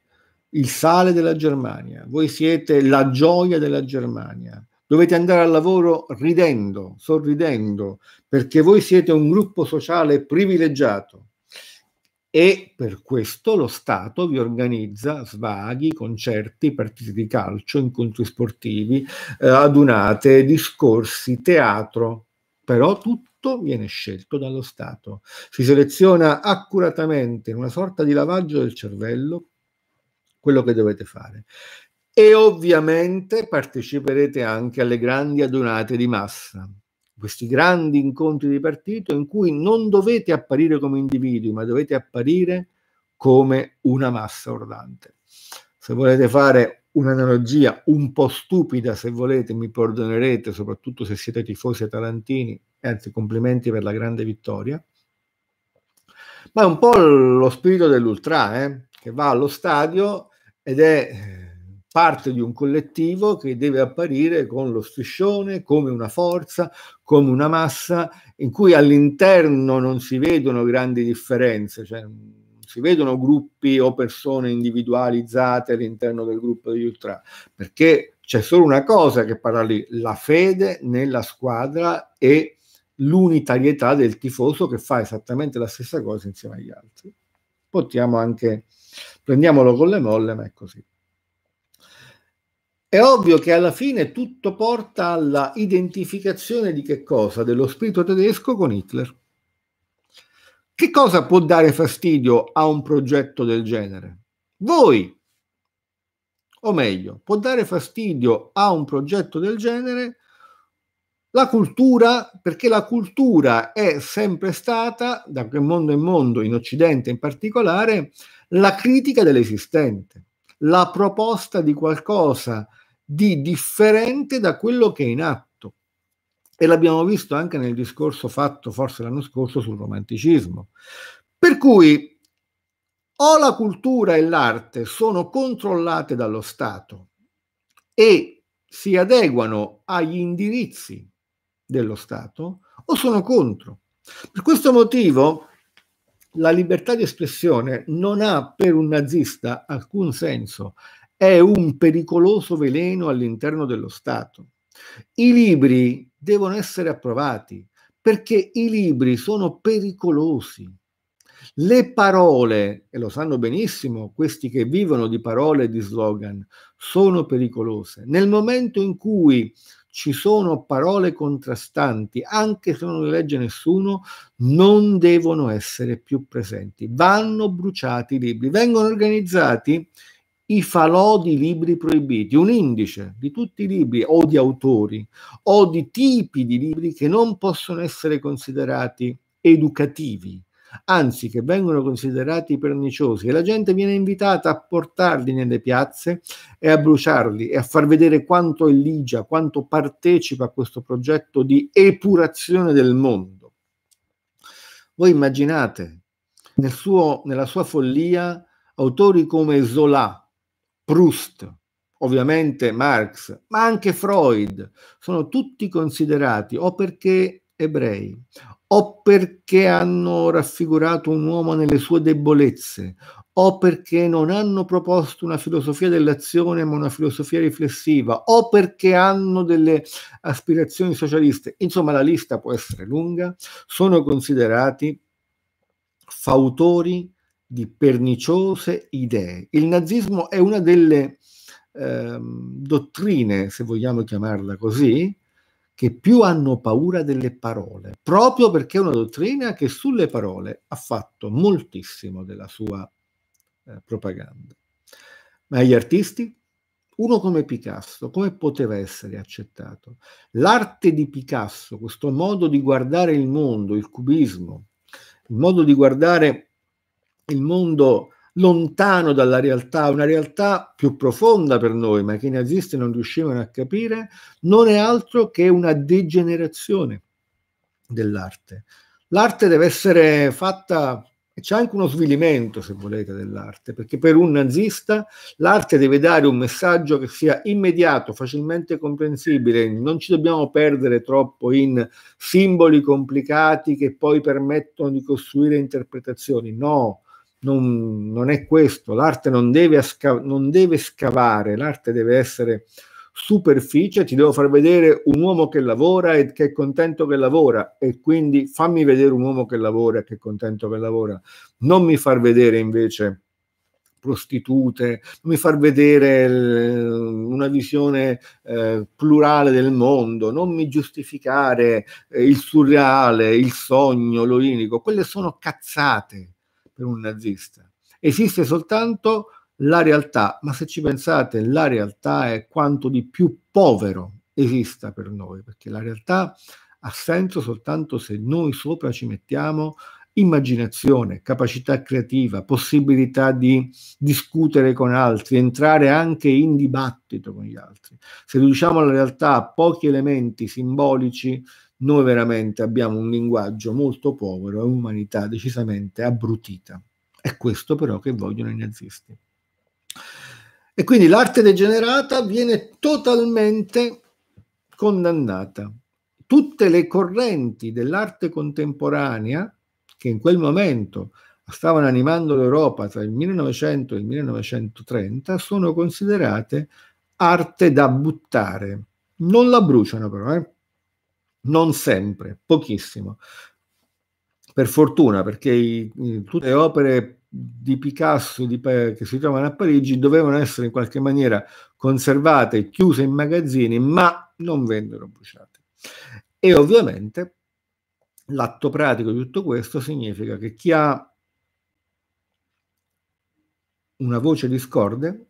il sale della Germania, voi siete la gioia della Germania. Dovete andare al lavoro ridendo, sorridendo, perché voi siete un gruppo sociale privilegiato e per questo lo Stato vi organizza svaghi, concerti, partite di calcio, incontri sportivi, eh, adunate, discorsi, teatro, però tutto viene scelto dallo Stato. Si seleziona accuratamente in una sorta di lavaggio del cervello quello che dovete fare. E ovviamente parteciperete anche alle grandi adunate di massa, questi grandi incontri di partito in cui non dovete apparire come individui, ma dovete apparire come una massa ordante. Se volete fare un'analogia un po' stupida, se volete, mi perdonerete, soprattutto se siete tifosi atalantini, anzi complimenti per la grande vittoria, ma è un po' lo spirito dell'ultra, eh? che va allo stadio ed è eh, parte di un collettivo che deve apparire con lo striscione, come una forza, come una massa, in cui all'interno non si vedono grandi differenze, cioè non si vedono gruppi o persone individualizzate all'interno del gruppo degli Ultra, perché c'è solo una cosa che parla lì, la fede nella squadra e l'unitarietà del tifoso che fa esattamente la stessa cosa insieme agli altri. Potiamo anche, prendiamolo con le molle, ma è così. È ovvio che alla fine tutto porta alla identificazione di che cosa? Dello spirito tedesco con Hitler. Che cosa può dare fastidio a un progetto del genere? Voi, o meglio, può dare fastidio a un progetto del genere la cultura, perché la cultura è sempre stata, da quel mondo in mondo, in Occidente in particolare, la critica dell'esistente, la proposta di qualcosa di differente da quello che è in atto. E l'abbiamo visto anche nel discorso fatto forse l'anno scorso sul romanticismo. Per cui o la cultura e l'arte sono controllate dallo Stato e si adeguano agli indirizzi dello Stato o sono contro. Per questo motivo la libertà di espressione non ha per un nazista alcun senso è un pericoloso veleno all'interno dello Stato. I libri devono essere approvati perché i libri sono pericolosi. Le parole, e lo sanno benissimo questi che vivono di parole e di slogan, sono pericolose. Nel momento in cui ci sono parole contrastanti, anche se non le legge nessuno, non devono essere più presenti. Vanno bruciati i libri, vengono organizzati i falò di libri proibiti, un indice di tutti i libri o di autori o di tipi di libri che non possono essere considerati educativi, anzi che vengono considerati perniciosi e la gente viene invitata a portarli nelle piazze e a bruciarli e a far vedere quanto è ligia, quanto partecipa a questo progetto di epurazione del mondo. Voi immaginate, nel suo, nella sua follia, autori come Zola, Proust, ovviamente Marx, ma anche Freud, sono tutti considerati o perché ebrei, o perché hanno raffigurato un uomo nelle sue debolezze, o perché non hanno proposto una filosofia dell'azione ma una filosofia riflessiva, o perché hanno delle aspirazioni socialiste. Insomma, la lista può essere lunga. Sono considerati fautori di perniciose idee. Il nazismo è una delle eh, dottrine, se vogliamo chiamarla così, che più hanno paura delle parole, proprio perché è una dottrina che sulle parole ha fatto moltissimo della sua eh, propaganda. Ma gli artisti? Uno come Picasso, come poteva essere accettato? L'arte di Picasso, questo modo di guardare il mondo, il cubismo, il modo di guardare il mondo lontano dalla realtà, una realtà più profonda per noi, ma che i nazisti non riuscivano a capire, non è altro che una degenerazione dell'arte. L'arte deve essere fatta, c'è anche uno svilimento, se volete, dell'arte, perché per un nazista l'arte deve dare un messaggio che sia immediato, facilmente comprensibile, non ci dobbiamo perdere troppo in simboli complicati che poi permettono di costruire interpretazioni, no, non, non è questo, l'arte non deve, non deve scavare, l'arte deve essere superficie, ti devo far vedere un uomo che lavora e che è contento che lavora e quindi fammi vedere un uomo che lavora e che è contento che lavora, non mi far vedere invece prostitute, non mi far vedere eh, una visione eh, plurale del mondo, non mi giustificare eh, il surreale, il sogno, l'olinico, quelle sono cazzate per un nazista. Esiste soltanto la realtà, ma se ci pensate, la realtà è quanto di più povero esista per noi, perché la realtà ha senso soltanto se noi sopra ci mettiamo immaginazione, capacità creativa, possibilità di discutere con altri, entrare anche in dibattito con gli altri. Se riduciamo alla realtà pochi elementi simbolici noi veramente abbiamo un linguaggio molto povero e un'umanità decisamente abbrutita. È questo però che vogliono i nazisti. E quindi l'arte degenerata viene totalmente condannata. Tutte le correnti dell'arte contemporanea che in quel momento stavano animando l'Europa tra il 1900 e il 1930 sono considerate arte da buttare. Non la bruciano però, eh? non sempre, pochissimo. Per fortuna, perché i, tutte le opere di Picasso di, che si trovano a Parigi dovevano essere in qualche maniera conservate, chiuse in magazzini, ma non vennero bruciate. E ovviamente l'atto pratico di tutto questo significa che chi ha una voce discorde,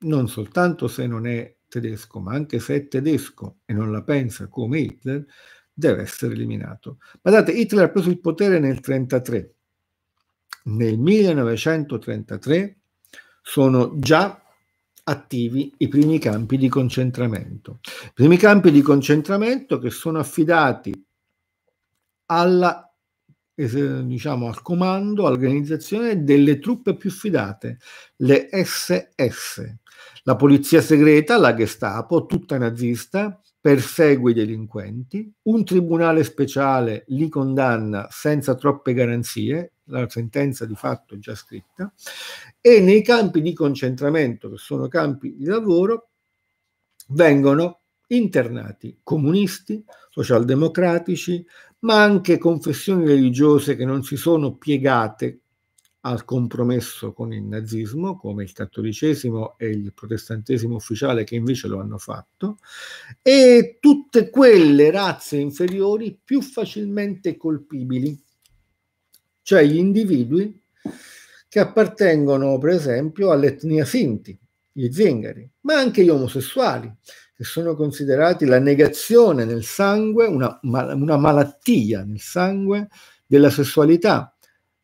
non soltanto se non è tedesco, ma anche se è tedesco e non la pensa come Hitler, deve essere eliminato. Guardate, Hitler ha preso il potere nel 1933. Nel 1933 sono già attivi i primi campi di concentramento. I primi campi di concentramento che sono affidati alla diciamo, al comando, all'organizzazione delle truppe più fidate, le SS, la polizia segreta, la Gestapo, tutta nazista, persegue i delinquenti, un tribunale speciale li condanna senza troppe garanzie, la sentenza di fatto è già scritta, e nei campi di concentramento, che sono campi di lavoro, vengono internati comunisti, socialdemocratici, ma anche confessioni religiose che non si sono piegate al compromesso con il nazismo, come il cattolicesimo e il protestantesimo ufficiale che invece lo hanno fatto, e tutte quelle razze inferiori più facilmente colpibili, cioè gli individui che appartengono per esempio all'etnia finti, gli zingari, ma anche gli omosessuali, che sono considerati la negazione nel sangue, una, una malattia nel sangue della sessualità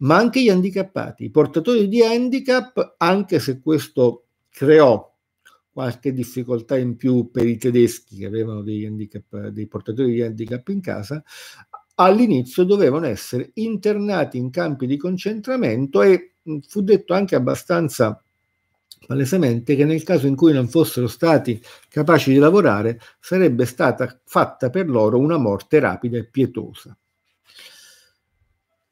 ma anche gli handicappati. I portatori di handicap, anche se questo creò qualche difficoltà in più per i tedeschi che avevano dei, handicap, dei portatori di handicap in casa, all'inizio dovevano essere internati in campi di concentramento e fu detto anche abbastanza palesemente che nel caso in cui non fossero stati capaci di lavorare sarebbe stata fatta per loro una morte rapida e pietosa.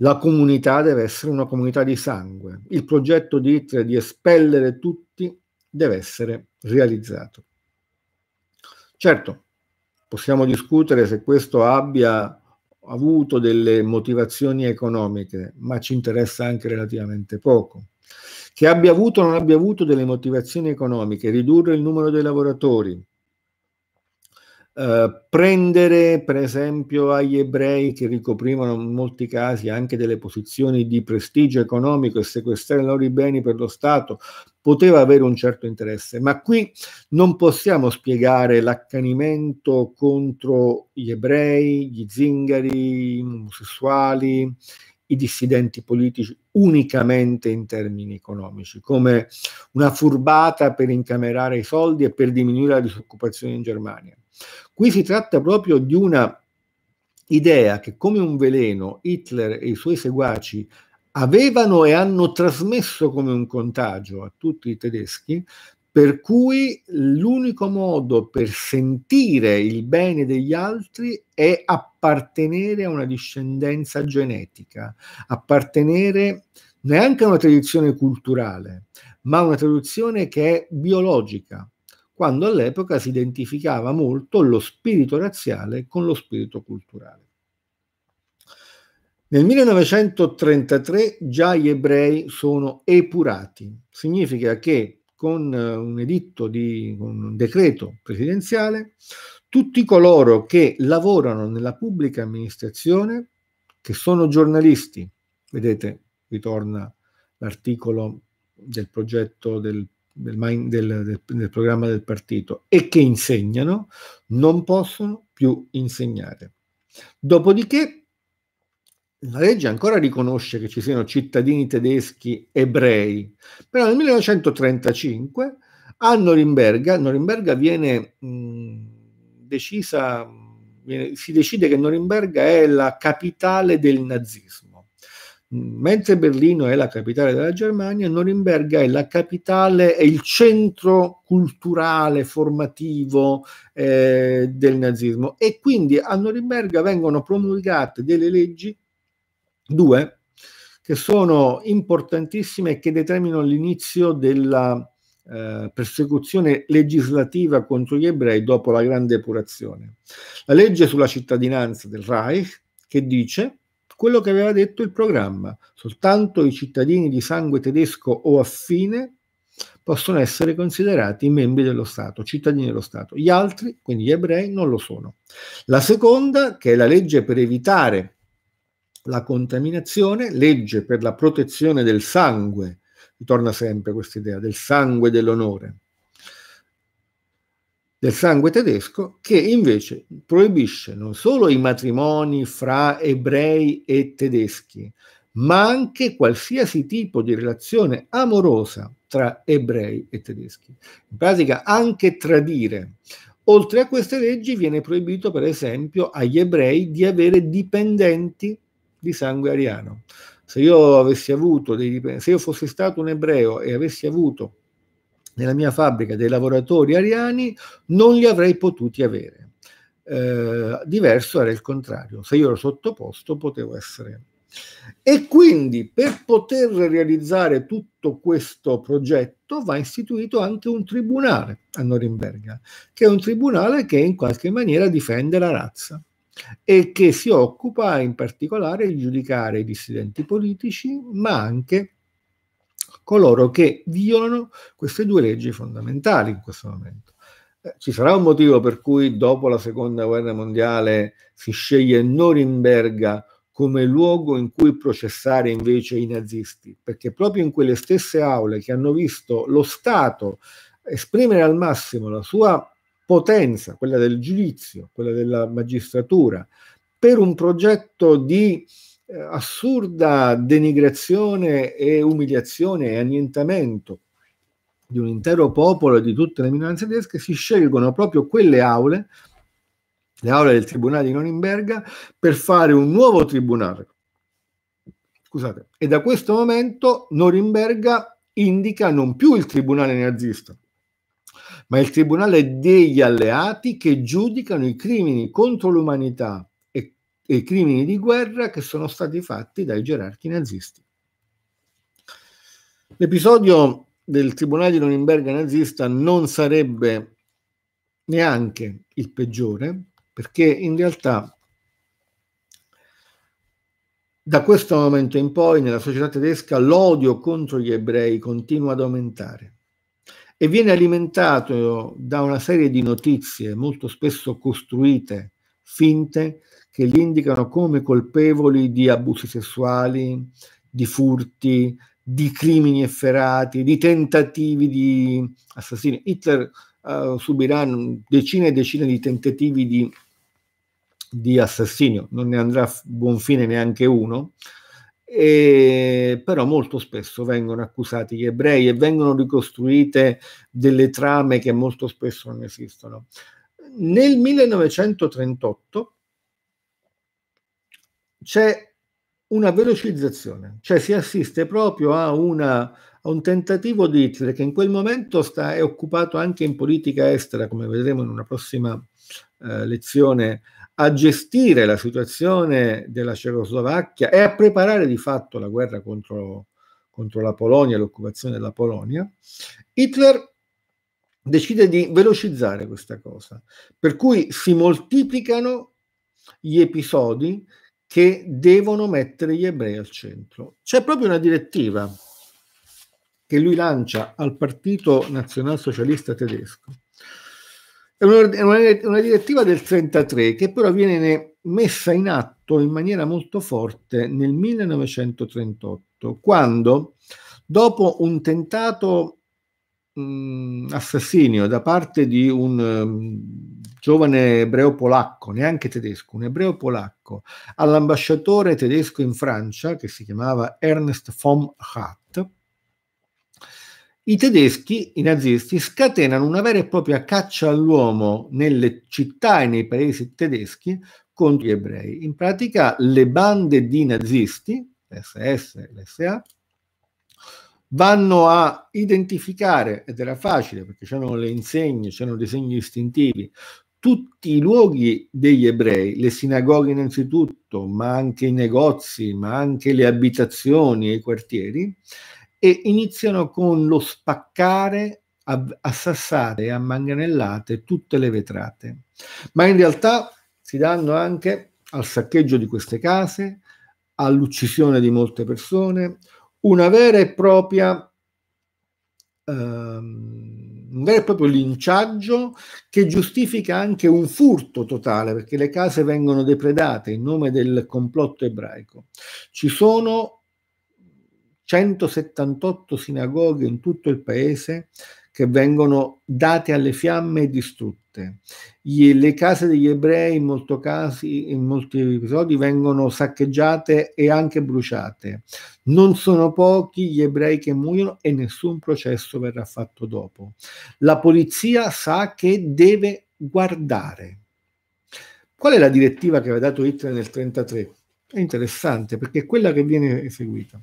La comunità deve essere una comunità di sangue. Il progetto di Hitler di espellere tutti deve essere realizzato. Certo, possiamo discutere se questo abbia avuto delle motivazioni economiche, ma ci interessa anche relativamente poco. Che abbia avuto o non abbia avuto delle motivazioni economiche, ridurre il numero dei lavoratori, eh, prendere per esempio agli ebrei che ricoprivano in molti casi anche delle posizioni di prestigio economico e sequestrare i loro beni per lo Stato poteva avere un certo interesse, ma qui non possiamo spiegare l'accanimento contro gli ebrei, gli zingari, gli omosessuali, i dissidenti politici unicamente in termini economici, come una furbata per incamerare i soldi e per diminuire la disoccupazione in Germania. Qui si tratta proprio di una idea che come un veleno Hitler e i suoi seguaci avevano e hanno trasmesso come un contagio a tutti i tedeschi, per cui l'unico modo per sentire il bene degli altri è appartenere a una discendenza genetica, appartenere neanche a una tradizione culturale, ma a una tradizione che è biologica, quando all'epoca si identificava molto lo spirito razziale con lo spirito culturale. Nel 1933 già gli ebrei sono epurati, significa che con eh, un editto di con un decreto presidenziale tutti coloro che lavorano nella pubblica amministrazione, che sono giornalisti, vedete, ritorna l'articolo del progetto del del, del, del programma del partito e che insegnano non possono più insegnare. Dopodiché la legge ancora riconosce che ci siano cittadini tedeschi ebrei, però nel 1935 a Norimberga, Norimberga viene mh, decisa, viene, si decide che Norimberga è la capitale del nazismo. Mentre Berlino è la capitale della Germania, Norimberga è la capitale, è il centro culturale, formativo eh, del nazismo. E quindi a Norimberga vengono promulgate delle leggi, due, che sono importantissime e che determinano l'inizio della eh, persecuzione legislativa contro gli ebrei dopo la grande depurazione. La legge sulla cittadinanza del Reich, che dice quello che aveva detto il programma. Soltanto i cittadini di sangue tedesco o affine possono essere considerati membri dello Stato, cittadini dello Stato. Gli altri, quindi gli ebrei, non lo sono. La seconda, che è la legge per evitare la contaminazione, legge per la protezione del sangue, ritorna sempre questa idea del sangue dell'onore, del sangue tedesco che invece proibisce non solo i matrimoni fra ebrei e tedeschi, ma anche qualsiasi tipo di relazione amorosa tra ebrei e tedeschi. In pratica anche tradire. Oltre a queste leggi viene proibito per esempio agli ebrei di avere dipendenti di sangue ariano. Se io, avuto dei, se io fossi stato un ebreo e avessi avuto nella mia fabbrica dei lavoratori ariani non li avrei potuti avere. Eh, diverso era il contrario, se io ero sottoposto potevo essere. E quindi per poter realizzare tutto questo progetto va istituito anche un tribunale a Norimberga, che è un tribunale che in qualche maniera difende la razza e che si occupa in particolare di giudicare i dissidenti politici, ma anche coloro che violano queste due leggi fondamentali in questo momento. Eh, ci sarà un motivo per cui dopo la seconda guerra mondiale si sceglie Norimberga come luogo in cui processare invece i nazisti, perché proprio in quelle stesse aule che hanno visto lo Stato esprimere al massimo la sua potenza, quella del giudizio, quella della magistratura, per un progetto di eh, assurda denigrazione e umiliazione e annientamento di un intero popolo e di tutte le minoranze tedesche, si scelgono proprio quelle aule, le aule del tribunale di Norimberga, per fare un nuovo tribunale. Scusate, e da questo momento Norimberga indica non più il tribunale nazista, ma il tribunale degli alleati che giudicano i crimini contro l'umanità e i crimini di guerra che sono stati fatti dai gerarchi nazisti. L'episodio del tribunale di Norimberga nazista non sarebbe neanche il peggiore, perché in realtà da questo momento in poi nella società tedesca l'odio contro gli ebrei continua ad aumentare e viene alimentato da una serie di notizie molto spesso costruite, finte, che li indicano come colpevoli di abusi sessuali, di furti, di crimini efferati, di tentativi di assassini. Hitler uh, subirà decine e decine di tentativi di, di, assassinio, non ne andrà a buon fine neanche uno, e, però molto spesso vengono accusati gli ebrei e vengono ricostruite delle trame che molto spesso non esistono. Nel 1938 c'è una velocizzazione, cioè si assiste proprio a, una, a un tentativo di Hitler che in quel momento sta, è occupato anche in politica estera, come vedremo in una prossima eh, lezione, a gestire la situazione della Cecoslovacchia e a preparare di fatto la guerra contro, contro la Polonia, l'occupazione della Polonia. Hitler decide di velocizzare questa cosa, per cui si moltiplicano gli episodi che devono mettere gli ebrei al centro. C'è proprio una direttiva che lui lancia al Partito Nazionalsocialista tedesco. È una, direttiva del 1933 che però viene messa in atto in maniera molto forte nel 1938, quando dopo un tentato assassinio da parte di un um, giovane ebreo polacco, neanche tedesco, un ebreo polacco, all'ambasciatore tedesco in Francia che si chiamava Ernst von Hatt, i tedeschi, i nazisti, scatenano una vera e propria caccia all'uomo nelle città e nei paesi tedeschi contro gli ebrei. In pratica le bande di nazisti, SS, l'SA, vanno a identificare, ed era facile perché c'erano le insegne, c'erano dei segni istintivi, tutti i luoghi degli ebrei, le sinagoghe innanzitutto, ma anche i negozi, ma anche le abitazioni e i quartieri, e iniziano con lo spaccare, a, a sassare e a manganellate tutte le vetrate. Ma in realtà si danno anche al saccheggio di queste case, all'uccisione di molte persone, una vera e propria, um, un vero e proprio linciaggio che giustifica anche un furto totale, perché le case vengono depredate in nome del complotto ebraico. Ci sono 178 sinagoghe in tutto il paese che vengono date alle fiamme e distrutte. Gli, le case degli ebrei in, casi, in molti episodi vengono saccheggiate e anche bruciate. Non sono pochi gli ebrei che muoiono e nessun processo verrà fatto dopo. La polizia sa che deve guardare. Qual è la direttiva che aveva dato Hitler nel 1933? È interessante perché è quella che viene eseguita.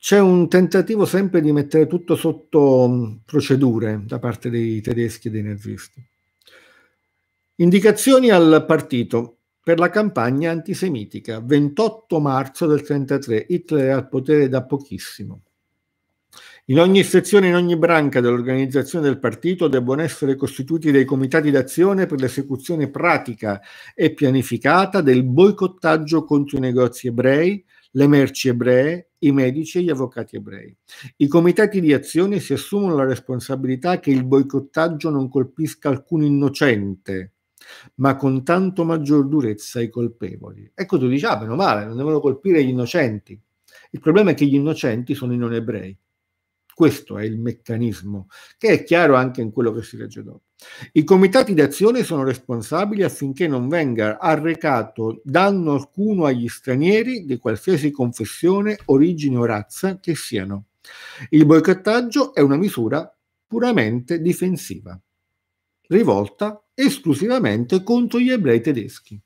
c'è un tentativo sempre di mettere tutto sotto procedure da parte dei tedeschi e dei nazisti. Indicazioni al partito per la campagna antisemitica. 28 marzo del 1933, Hitler è al potere da pochissimo. In ogni sezione, in ogni branca dell'organizzazione del partito debbono essere costituiti dei comitati d'azione per l'esecuzione pratica e pianificata del boicottaggio contro i negozi ebrei, le merci ebree, i medici e gli avvocati ebrei. I comitati di azione si assumono la responsabilità che il boicottaggio non colpisca alcun innocente, ma con tanto maggior durezza i colpevoli. Ecco tu dici, ah, meno male, non devono colpire gli innocenti. Il problema è che gli innocenti sono i non ebrei. Questo è il meccanismo, che è chiaro anche in quello che si legge dopo. I comitati d'azione sono responsabili affinché non venga arrecato danno alcuno agli stranieri di qualsiasi confessione, origine o razza che siano. Il boicottaggio è una misura puramente difensiva, rivolta esclusivamente contro gli ebrei tedeschi.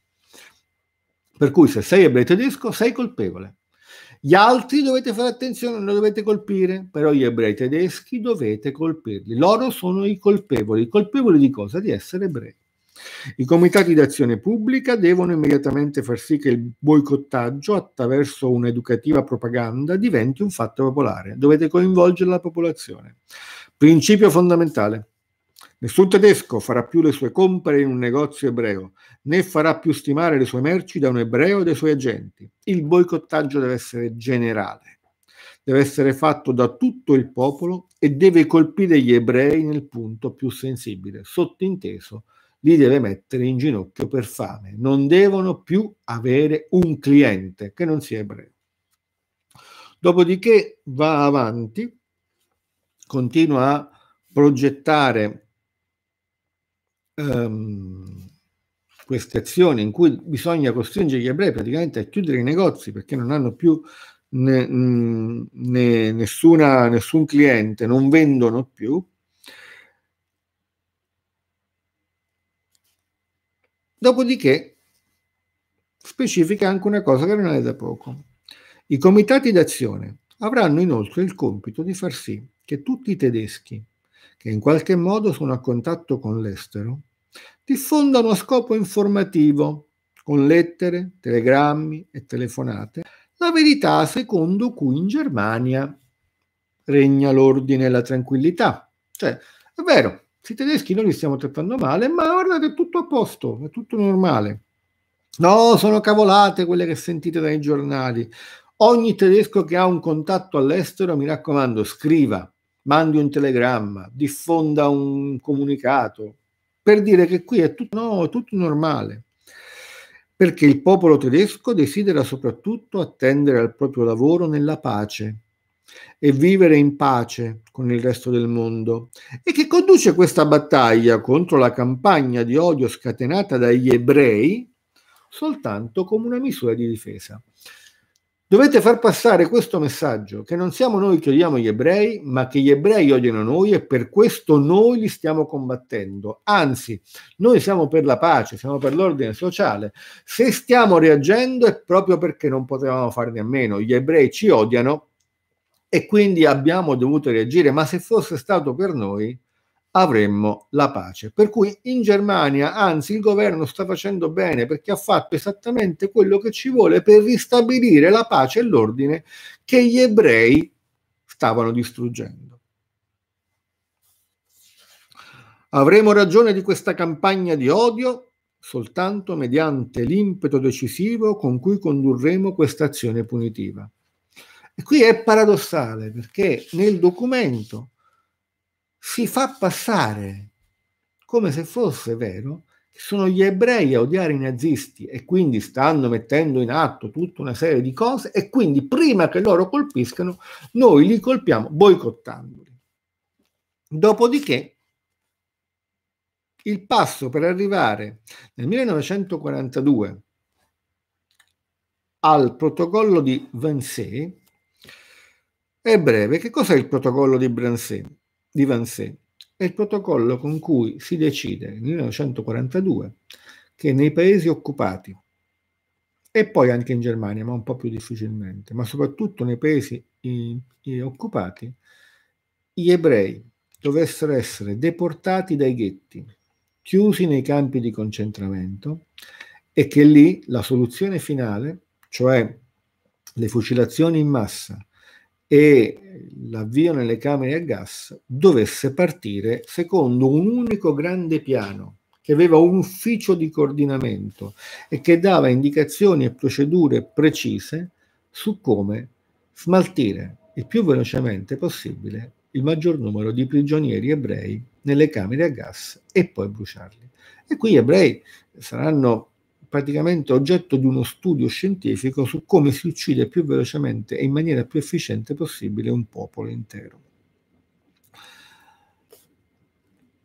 Per cui se sei ebreo tedesco sei colpevole. Gli altri dovete fare attenzione, non dovete colpire, però gli ebrei tedeschi dovete colpirli. Loro sono i colpevoli. colpevoli di cosa? Di essere ebrei. I comitati d'azione pubblica devono immediatamente far sì che il boicottaggio attraverso un'educativa propaganda diventi un fatto popolare. Dovete coinvolgere la popolazione. Principio fondamentale. Nessun tedesco farà più le sue compere in un negozio ebreo, né farà più stimare le sue merci da un ebreo e dai suoi agenti. Il boicottaggio deve essere generale, deve essere fatto da tutto il popolo e deve colpire gli ebrei nel punto più sensibile. Sottinteso, li deve mettere in ginocchio per fame. Non devono più avere un cliente che non sia ebreo. Dopodiché va avanti, continua a progettare um, queste azioni in cui bisogna costringere gli ebrei praticamente a chiudere i negozi perché non hanno più ne, mm, ne, nessuna, nessun cliente, non vendono più. Dopodiché specifica anche una cosa che non è da poco. I comitati d'azione avranno inoltre il compito di far sì che tutti i tedeschi che in qualche modo sono a contatto con l'estero, diffondano a scopo informativo, con lettere, telegrammi e telefonate, la verità secondo cui in Germania regna l'ordine e la tranquillità. Cioè, è vero, i tedeschi noi li stiamo trattando male, ma guardate, è tutto a posto, è tutto normale. No, sono cavolate quelle che sentite dai giornali. Ogni tedesco che ha un contatto all'estero, mi raccomando, scriva mandi un telegramma, diffonda un comunicato, per dire che qui è tutto, no, tutto normale, perché il popolo tedesco desidera soprattutto attendere al proprio lavoro nella pace e vivere in pace con il resto del mondo e che conduce questa battaglia contro la campagna di odio scatenata dagli ebrei soltanto come una misura di difesa. Dovete far passare questo messaggio, che non siamo noi che odiamo gli ebrei, ma che gli ebrei odiano noi e per questo noi li stiamo combattendo. Anzi, noi siamo per la pace, siamo per l'ordine sociale. Se stiamo reagendo è proprio perché non potevamo farne a meno. Gli ebrei ci odiano e quindi abbiamo dovuto reagire, ma se fosse stato per noi, avremmo la pace. Per cui in Germania, anzi, il governo sta facendo bene perché ha fatto esattamente quello che ci vuole per ristabilire la pace e l'ordine che gli ebrei stavano distruggendo. Avremo ragione di questa campagna di odio soltanto mediante l'impeto decisivo con cui condurremo questa azione punitiva. E qui è paradossale perché nel documento si fa passare come se fosse vero che sono gli ebrei a odiare i nazisti e quindi stanno mettendo in atto tutta una serie di cose e quindi prima che loro colpiscano noi li colpiamo boicottandoli. Dopodiché il passo per arrivare nel 1942 al protocollo di Wannsee è breve. Che cos'è il protocollo di Wannsee? di Vincennes è il protocollo con cui si decide nel 1942 che nei paesi occupati e poi anche in Germania, ma un po' più difficilmente, ma soprattutto nei paesi in, in occupati, gli ebrei dovessero essere deportati dai ghetti, chiusi nei campi di concentramento e che lì la soluzione finale, cioè le fucilazioni in massa e l'avvio nelle camere a gas dovesse partire secondo un unico grande piano che aveva un ufficio di coordinamento e che dava indicazioni e procedure precise su come smaltire il più velocemente possibile il maggior numero di prigionieri ebrei nelle camere a gas e poi bruciarli. E qui gli ebrei saranno praticamente oggetto di uno studio scientifico su come si uccide più velocemente e in maniera più efficiente possibile un popolo intero.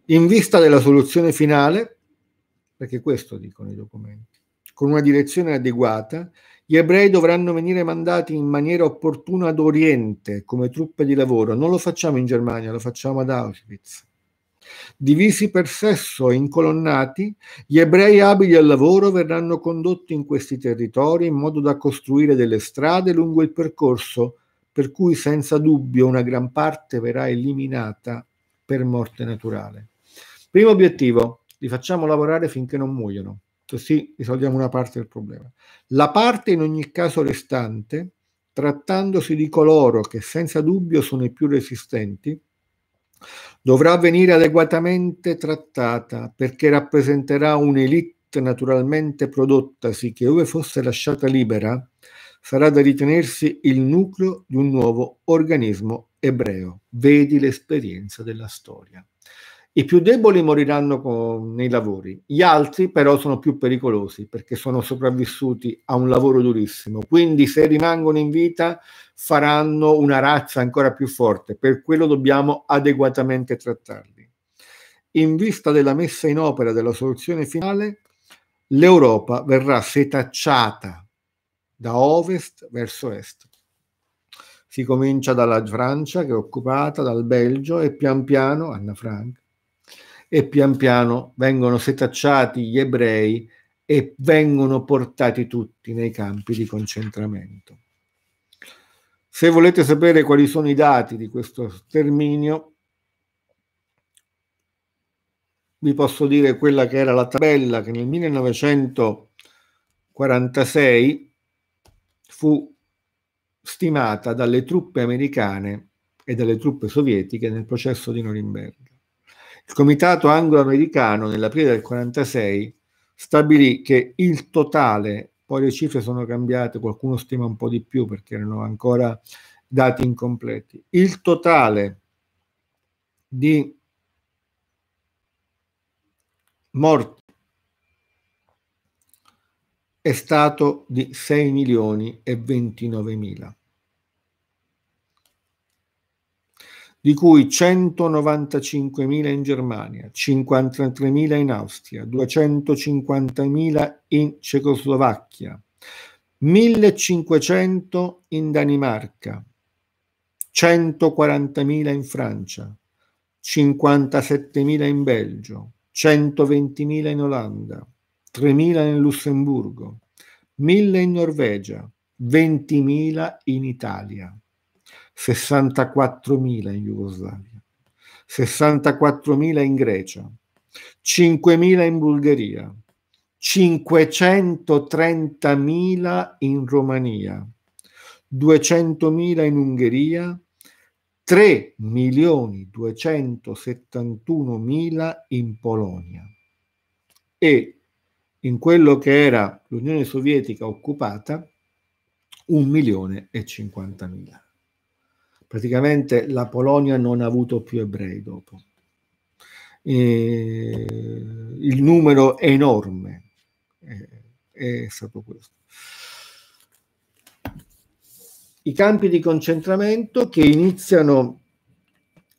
In vista della soluzione finale, perché questo dicono i documenti, con una direzione adeguata, gli ebrei dovranno venire mandati in maniera opportuna ad Oriente come truppe di lavoro. Non lo facciamo in Germania, lo facciamo ad Auschwitz. Divisi per sesso e incolonnati, gli ebrei abili al lavoro verranno condotti in questi territori in modo da costruire delle strade lungo il percorso, per cui senza dubbio una gran parte verrà eliminata per morte naturale. Primo obiettivo, li facciamo lavorare finché non muoiono, così risolviamo una parte del problema. La parte in ogni caso restante, trattandosi di coloro che senza dubbio sono i più resistenti, Dovrà venire adeguatamente trattata perché rappresenterà un'elite naturalmente prodottasi che, ove fosse lasciata libera, sarà da ritenersi il nucleo di un nuovo organismo ebreo. Vedi l'esperienza della storia. I più deboli moriranno con, nei lavori, gli altri però sono più pericolosi perché sono sopravvissuti a un lavoro durissimo, quindi se rimangono in vita faranno una razza ancora più forte, per quello dobbiamo adeguatamente trattarli. In vista della messa in opera della soluzione finale, l'Europa verrà setacciata da ovest verso est. Si comincia dalla Francia che è occupata, dal Belgio e pian piano, Anna Frank, e pian piano vengono setacciati gli ebrei e vengono portati tutti nei campi di concentramento. Se volete sapere quali sono i dati di questo sterminio, vi posso dire quella che era la tabella che nel 1946 fu stimata dalle truppe americane e dalle truppe sovietiche nel processo di Norimberga. Il comitato anglo-americano nell'aprile del 1946 stabilì che il totale poi le cifre sono cambiate, qualcuno stima un po' di più perché erano ancora dati incompleti. Il totale di morti è stato di 6 milioni e 29 mila. di cui 195.000 in Germania, 53.000 in Austria, 250.000 in Cecoslovacchia, 1.500 in Danimarca, 140.000 in Francia, 57.000 in Belgio, 120.000 in Olanda, 3.000 nel Lussemburgo, 1.000 in Norvegia, 20.000 in Italia. 64.000 in Jugoslavia, 64.000 in Grecia, 5.000 in Bulgaria, 530.000 in Romania, 200.000 in Ungheria, 3.271.000 in Polonia. E in quello che era l'Unione Sovietica occupata, 1.050.000 praticamente la Polonia non ha avuto più ebrei dopo. E il numero è enorme è, è stato questo. I campi di concentramento che iniziano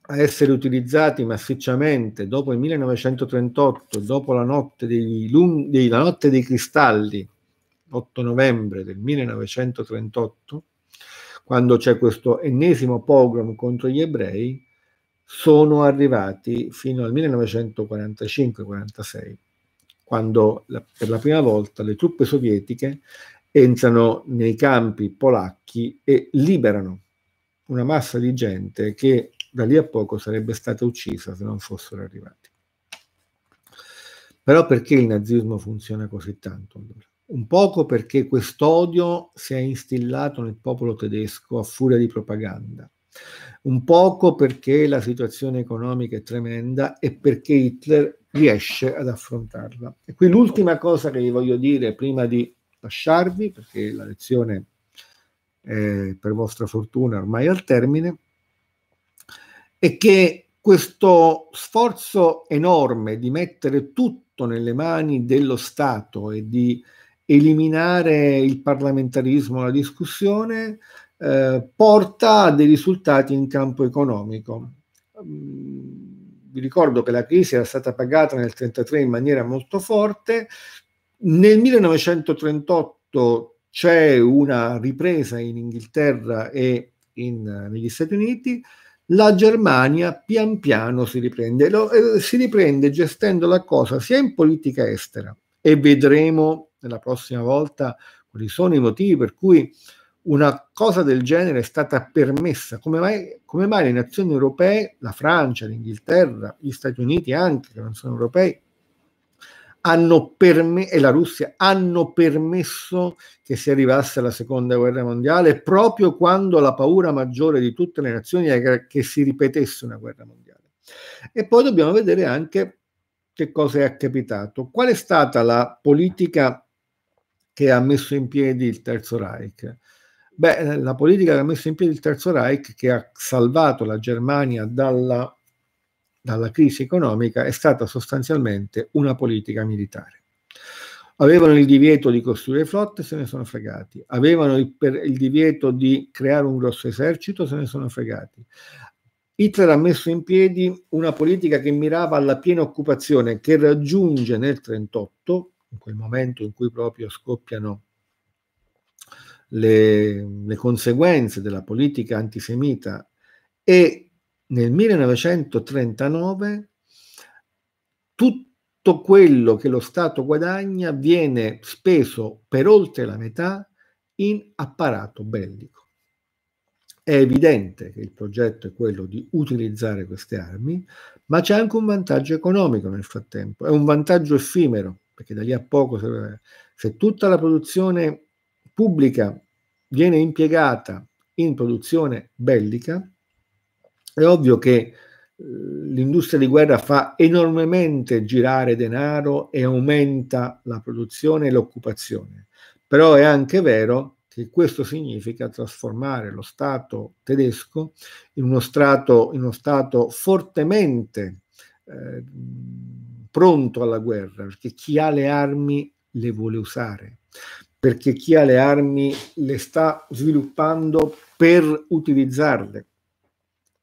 a essere utilizzati massicciamente dopo il 1938, dopo la notte dei, lung- la notte dei cristalli, 8 novembre del 1938, quando c'è questo ennesimo pogrom contro gli ebrei, sono arrivati fino al 1945-46, quando la, per la prima volta le truppe sovietiche entrano nei campi polacchi e liberano una massa di gente che da lì a poco sarebbe stata uccisa se non fossero arrivati. Però perché il nazismo funziona così tanto allora? un poco perché quest'odio si è instillato nel popolo tedesco a furia di propaganda, un poco perché la situazione economica è tremenda e perché Hitler riesce ad affrontarla. E qui l'ultima cosa che vi voglio dire prima di lasciarvi, perché la lezione è, per vostra fortuna ormai al termine, è che questo sforzo enorme di mettere tutto nelle mani dello Stato e di eliminare il parlamentarismo, la discussione, eh, porta a dei risultati in campo economico. Mm, vi ricordo che la crisi era stata pagata nel 1933 in maniera molto forte. Nel 1938 c'è una ripresa in Inghilterra e in, negli Stati Uniti, la Germania pian piano si riprende, lo, eh, si riprende gestendo la cosa sia in politica estera e vedremo nella prossima volta quali sono i motivi per cui una cosa del genere è stata permessa. Come mai, come mai, le nazioni europee, la Francia, l'Inghilterra, gli Stati Uniti anche, che non sono europei, perme- e la Russia hanno permesso che si arrivasse alla seconda guerra mondiale proprio quando la paura maggiore di tutte le nazioni era che si ripetesse una guerra mondiale. E poi dobbiamo vedere anche che cosa è accapitato, qual è stata la politica che ha messo in piedi il Terzo Reich? Beh, eh, la politica che ha messo in piedi il Terzo Reich, che ha salvato la Germania dalla, dalla crisi economica, è stata sostanzialmente una politica militare. Avevano il divieto di costruire flotte, se ne sono fregati. Avevano il, per, il divieto di creare un grosso esercito, se ne sono fregati. Hitler ha messo in piedi una politica che mirava alla piena occupazione che raggiunge nel 1938 in quel momento in cui proprio scoppiano le, le conseguenze della politica antisemita e nel 1939 tutto quello che lo Stato guadagna viene speso per oltre la metà in apparato bellico. È evidente che il progetto è quello di utilizzare queste armi, ma c'è anche un vantaggio economico nel frattempo, è un vantaggio effimero perché da lì a poco, se, se tutta la produzione pubblica viene impiegata in produzione bellica, è ovvio che eh, l'industria di guerra fa enormemente girare denaro e aumenta la produzione e l'occupazione. Però è anche vero che questo significa trasformare lo Stato tedesco in uno, strato, in uno Stato fortemente eh, pronto alla guerra, perché chi ha le armi le vuole usare, perché chi ha le armi le sta sviluppando per utilizzarle.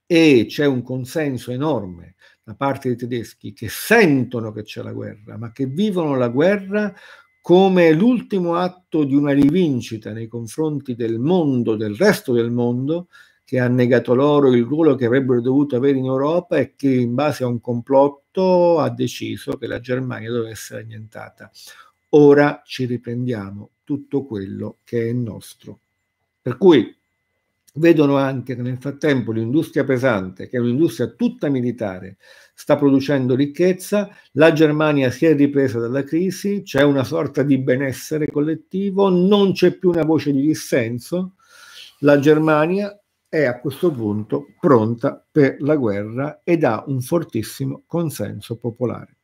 E c'è un consenso enorme da parte dei tedeschi che sentono che c'è la guerra, ma che vivono la guerra come l'ultimo atto di una rivincita nei confronti del mondo, del resto del mondo, che ha negato loro il ruolo che avrebbero dovuto avere in Europa e che in base a un complotto ha deciso che la Germania doveva essere annientata. Ora ci riprendiamo tutto quello che è nostro. Per cui vedono anche che nel frattempo l'industria pesante, che è un'industria tutta militare, sta producendo ricchezza, la Germania si è ripresa dalla crisi, c'è una sorta di benessere collettivo, non c'è più una voce di dissenso, la Germania è a questo punto pronta per la guerra ed ha un fortissimo consenso popolare.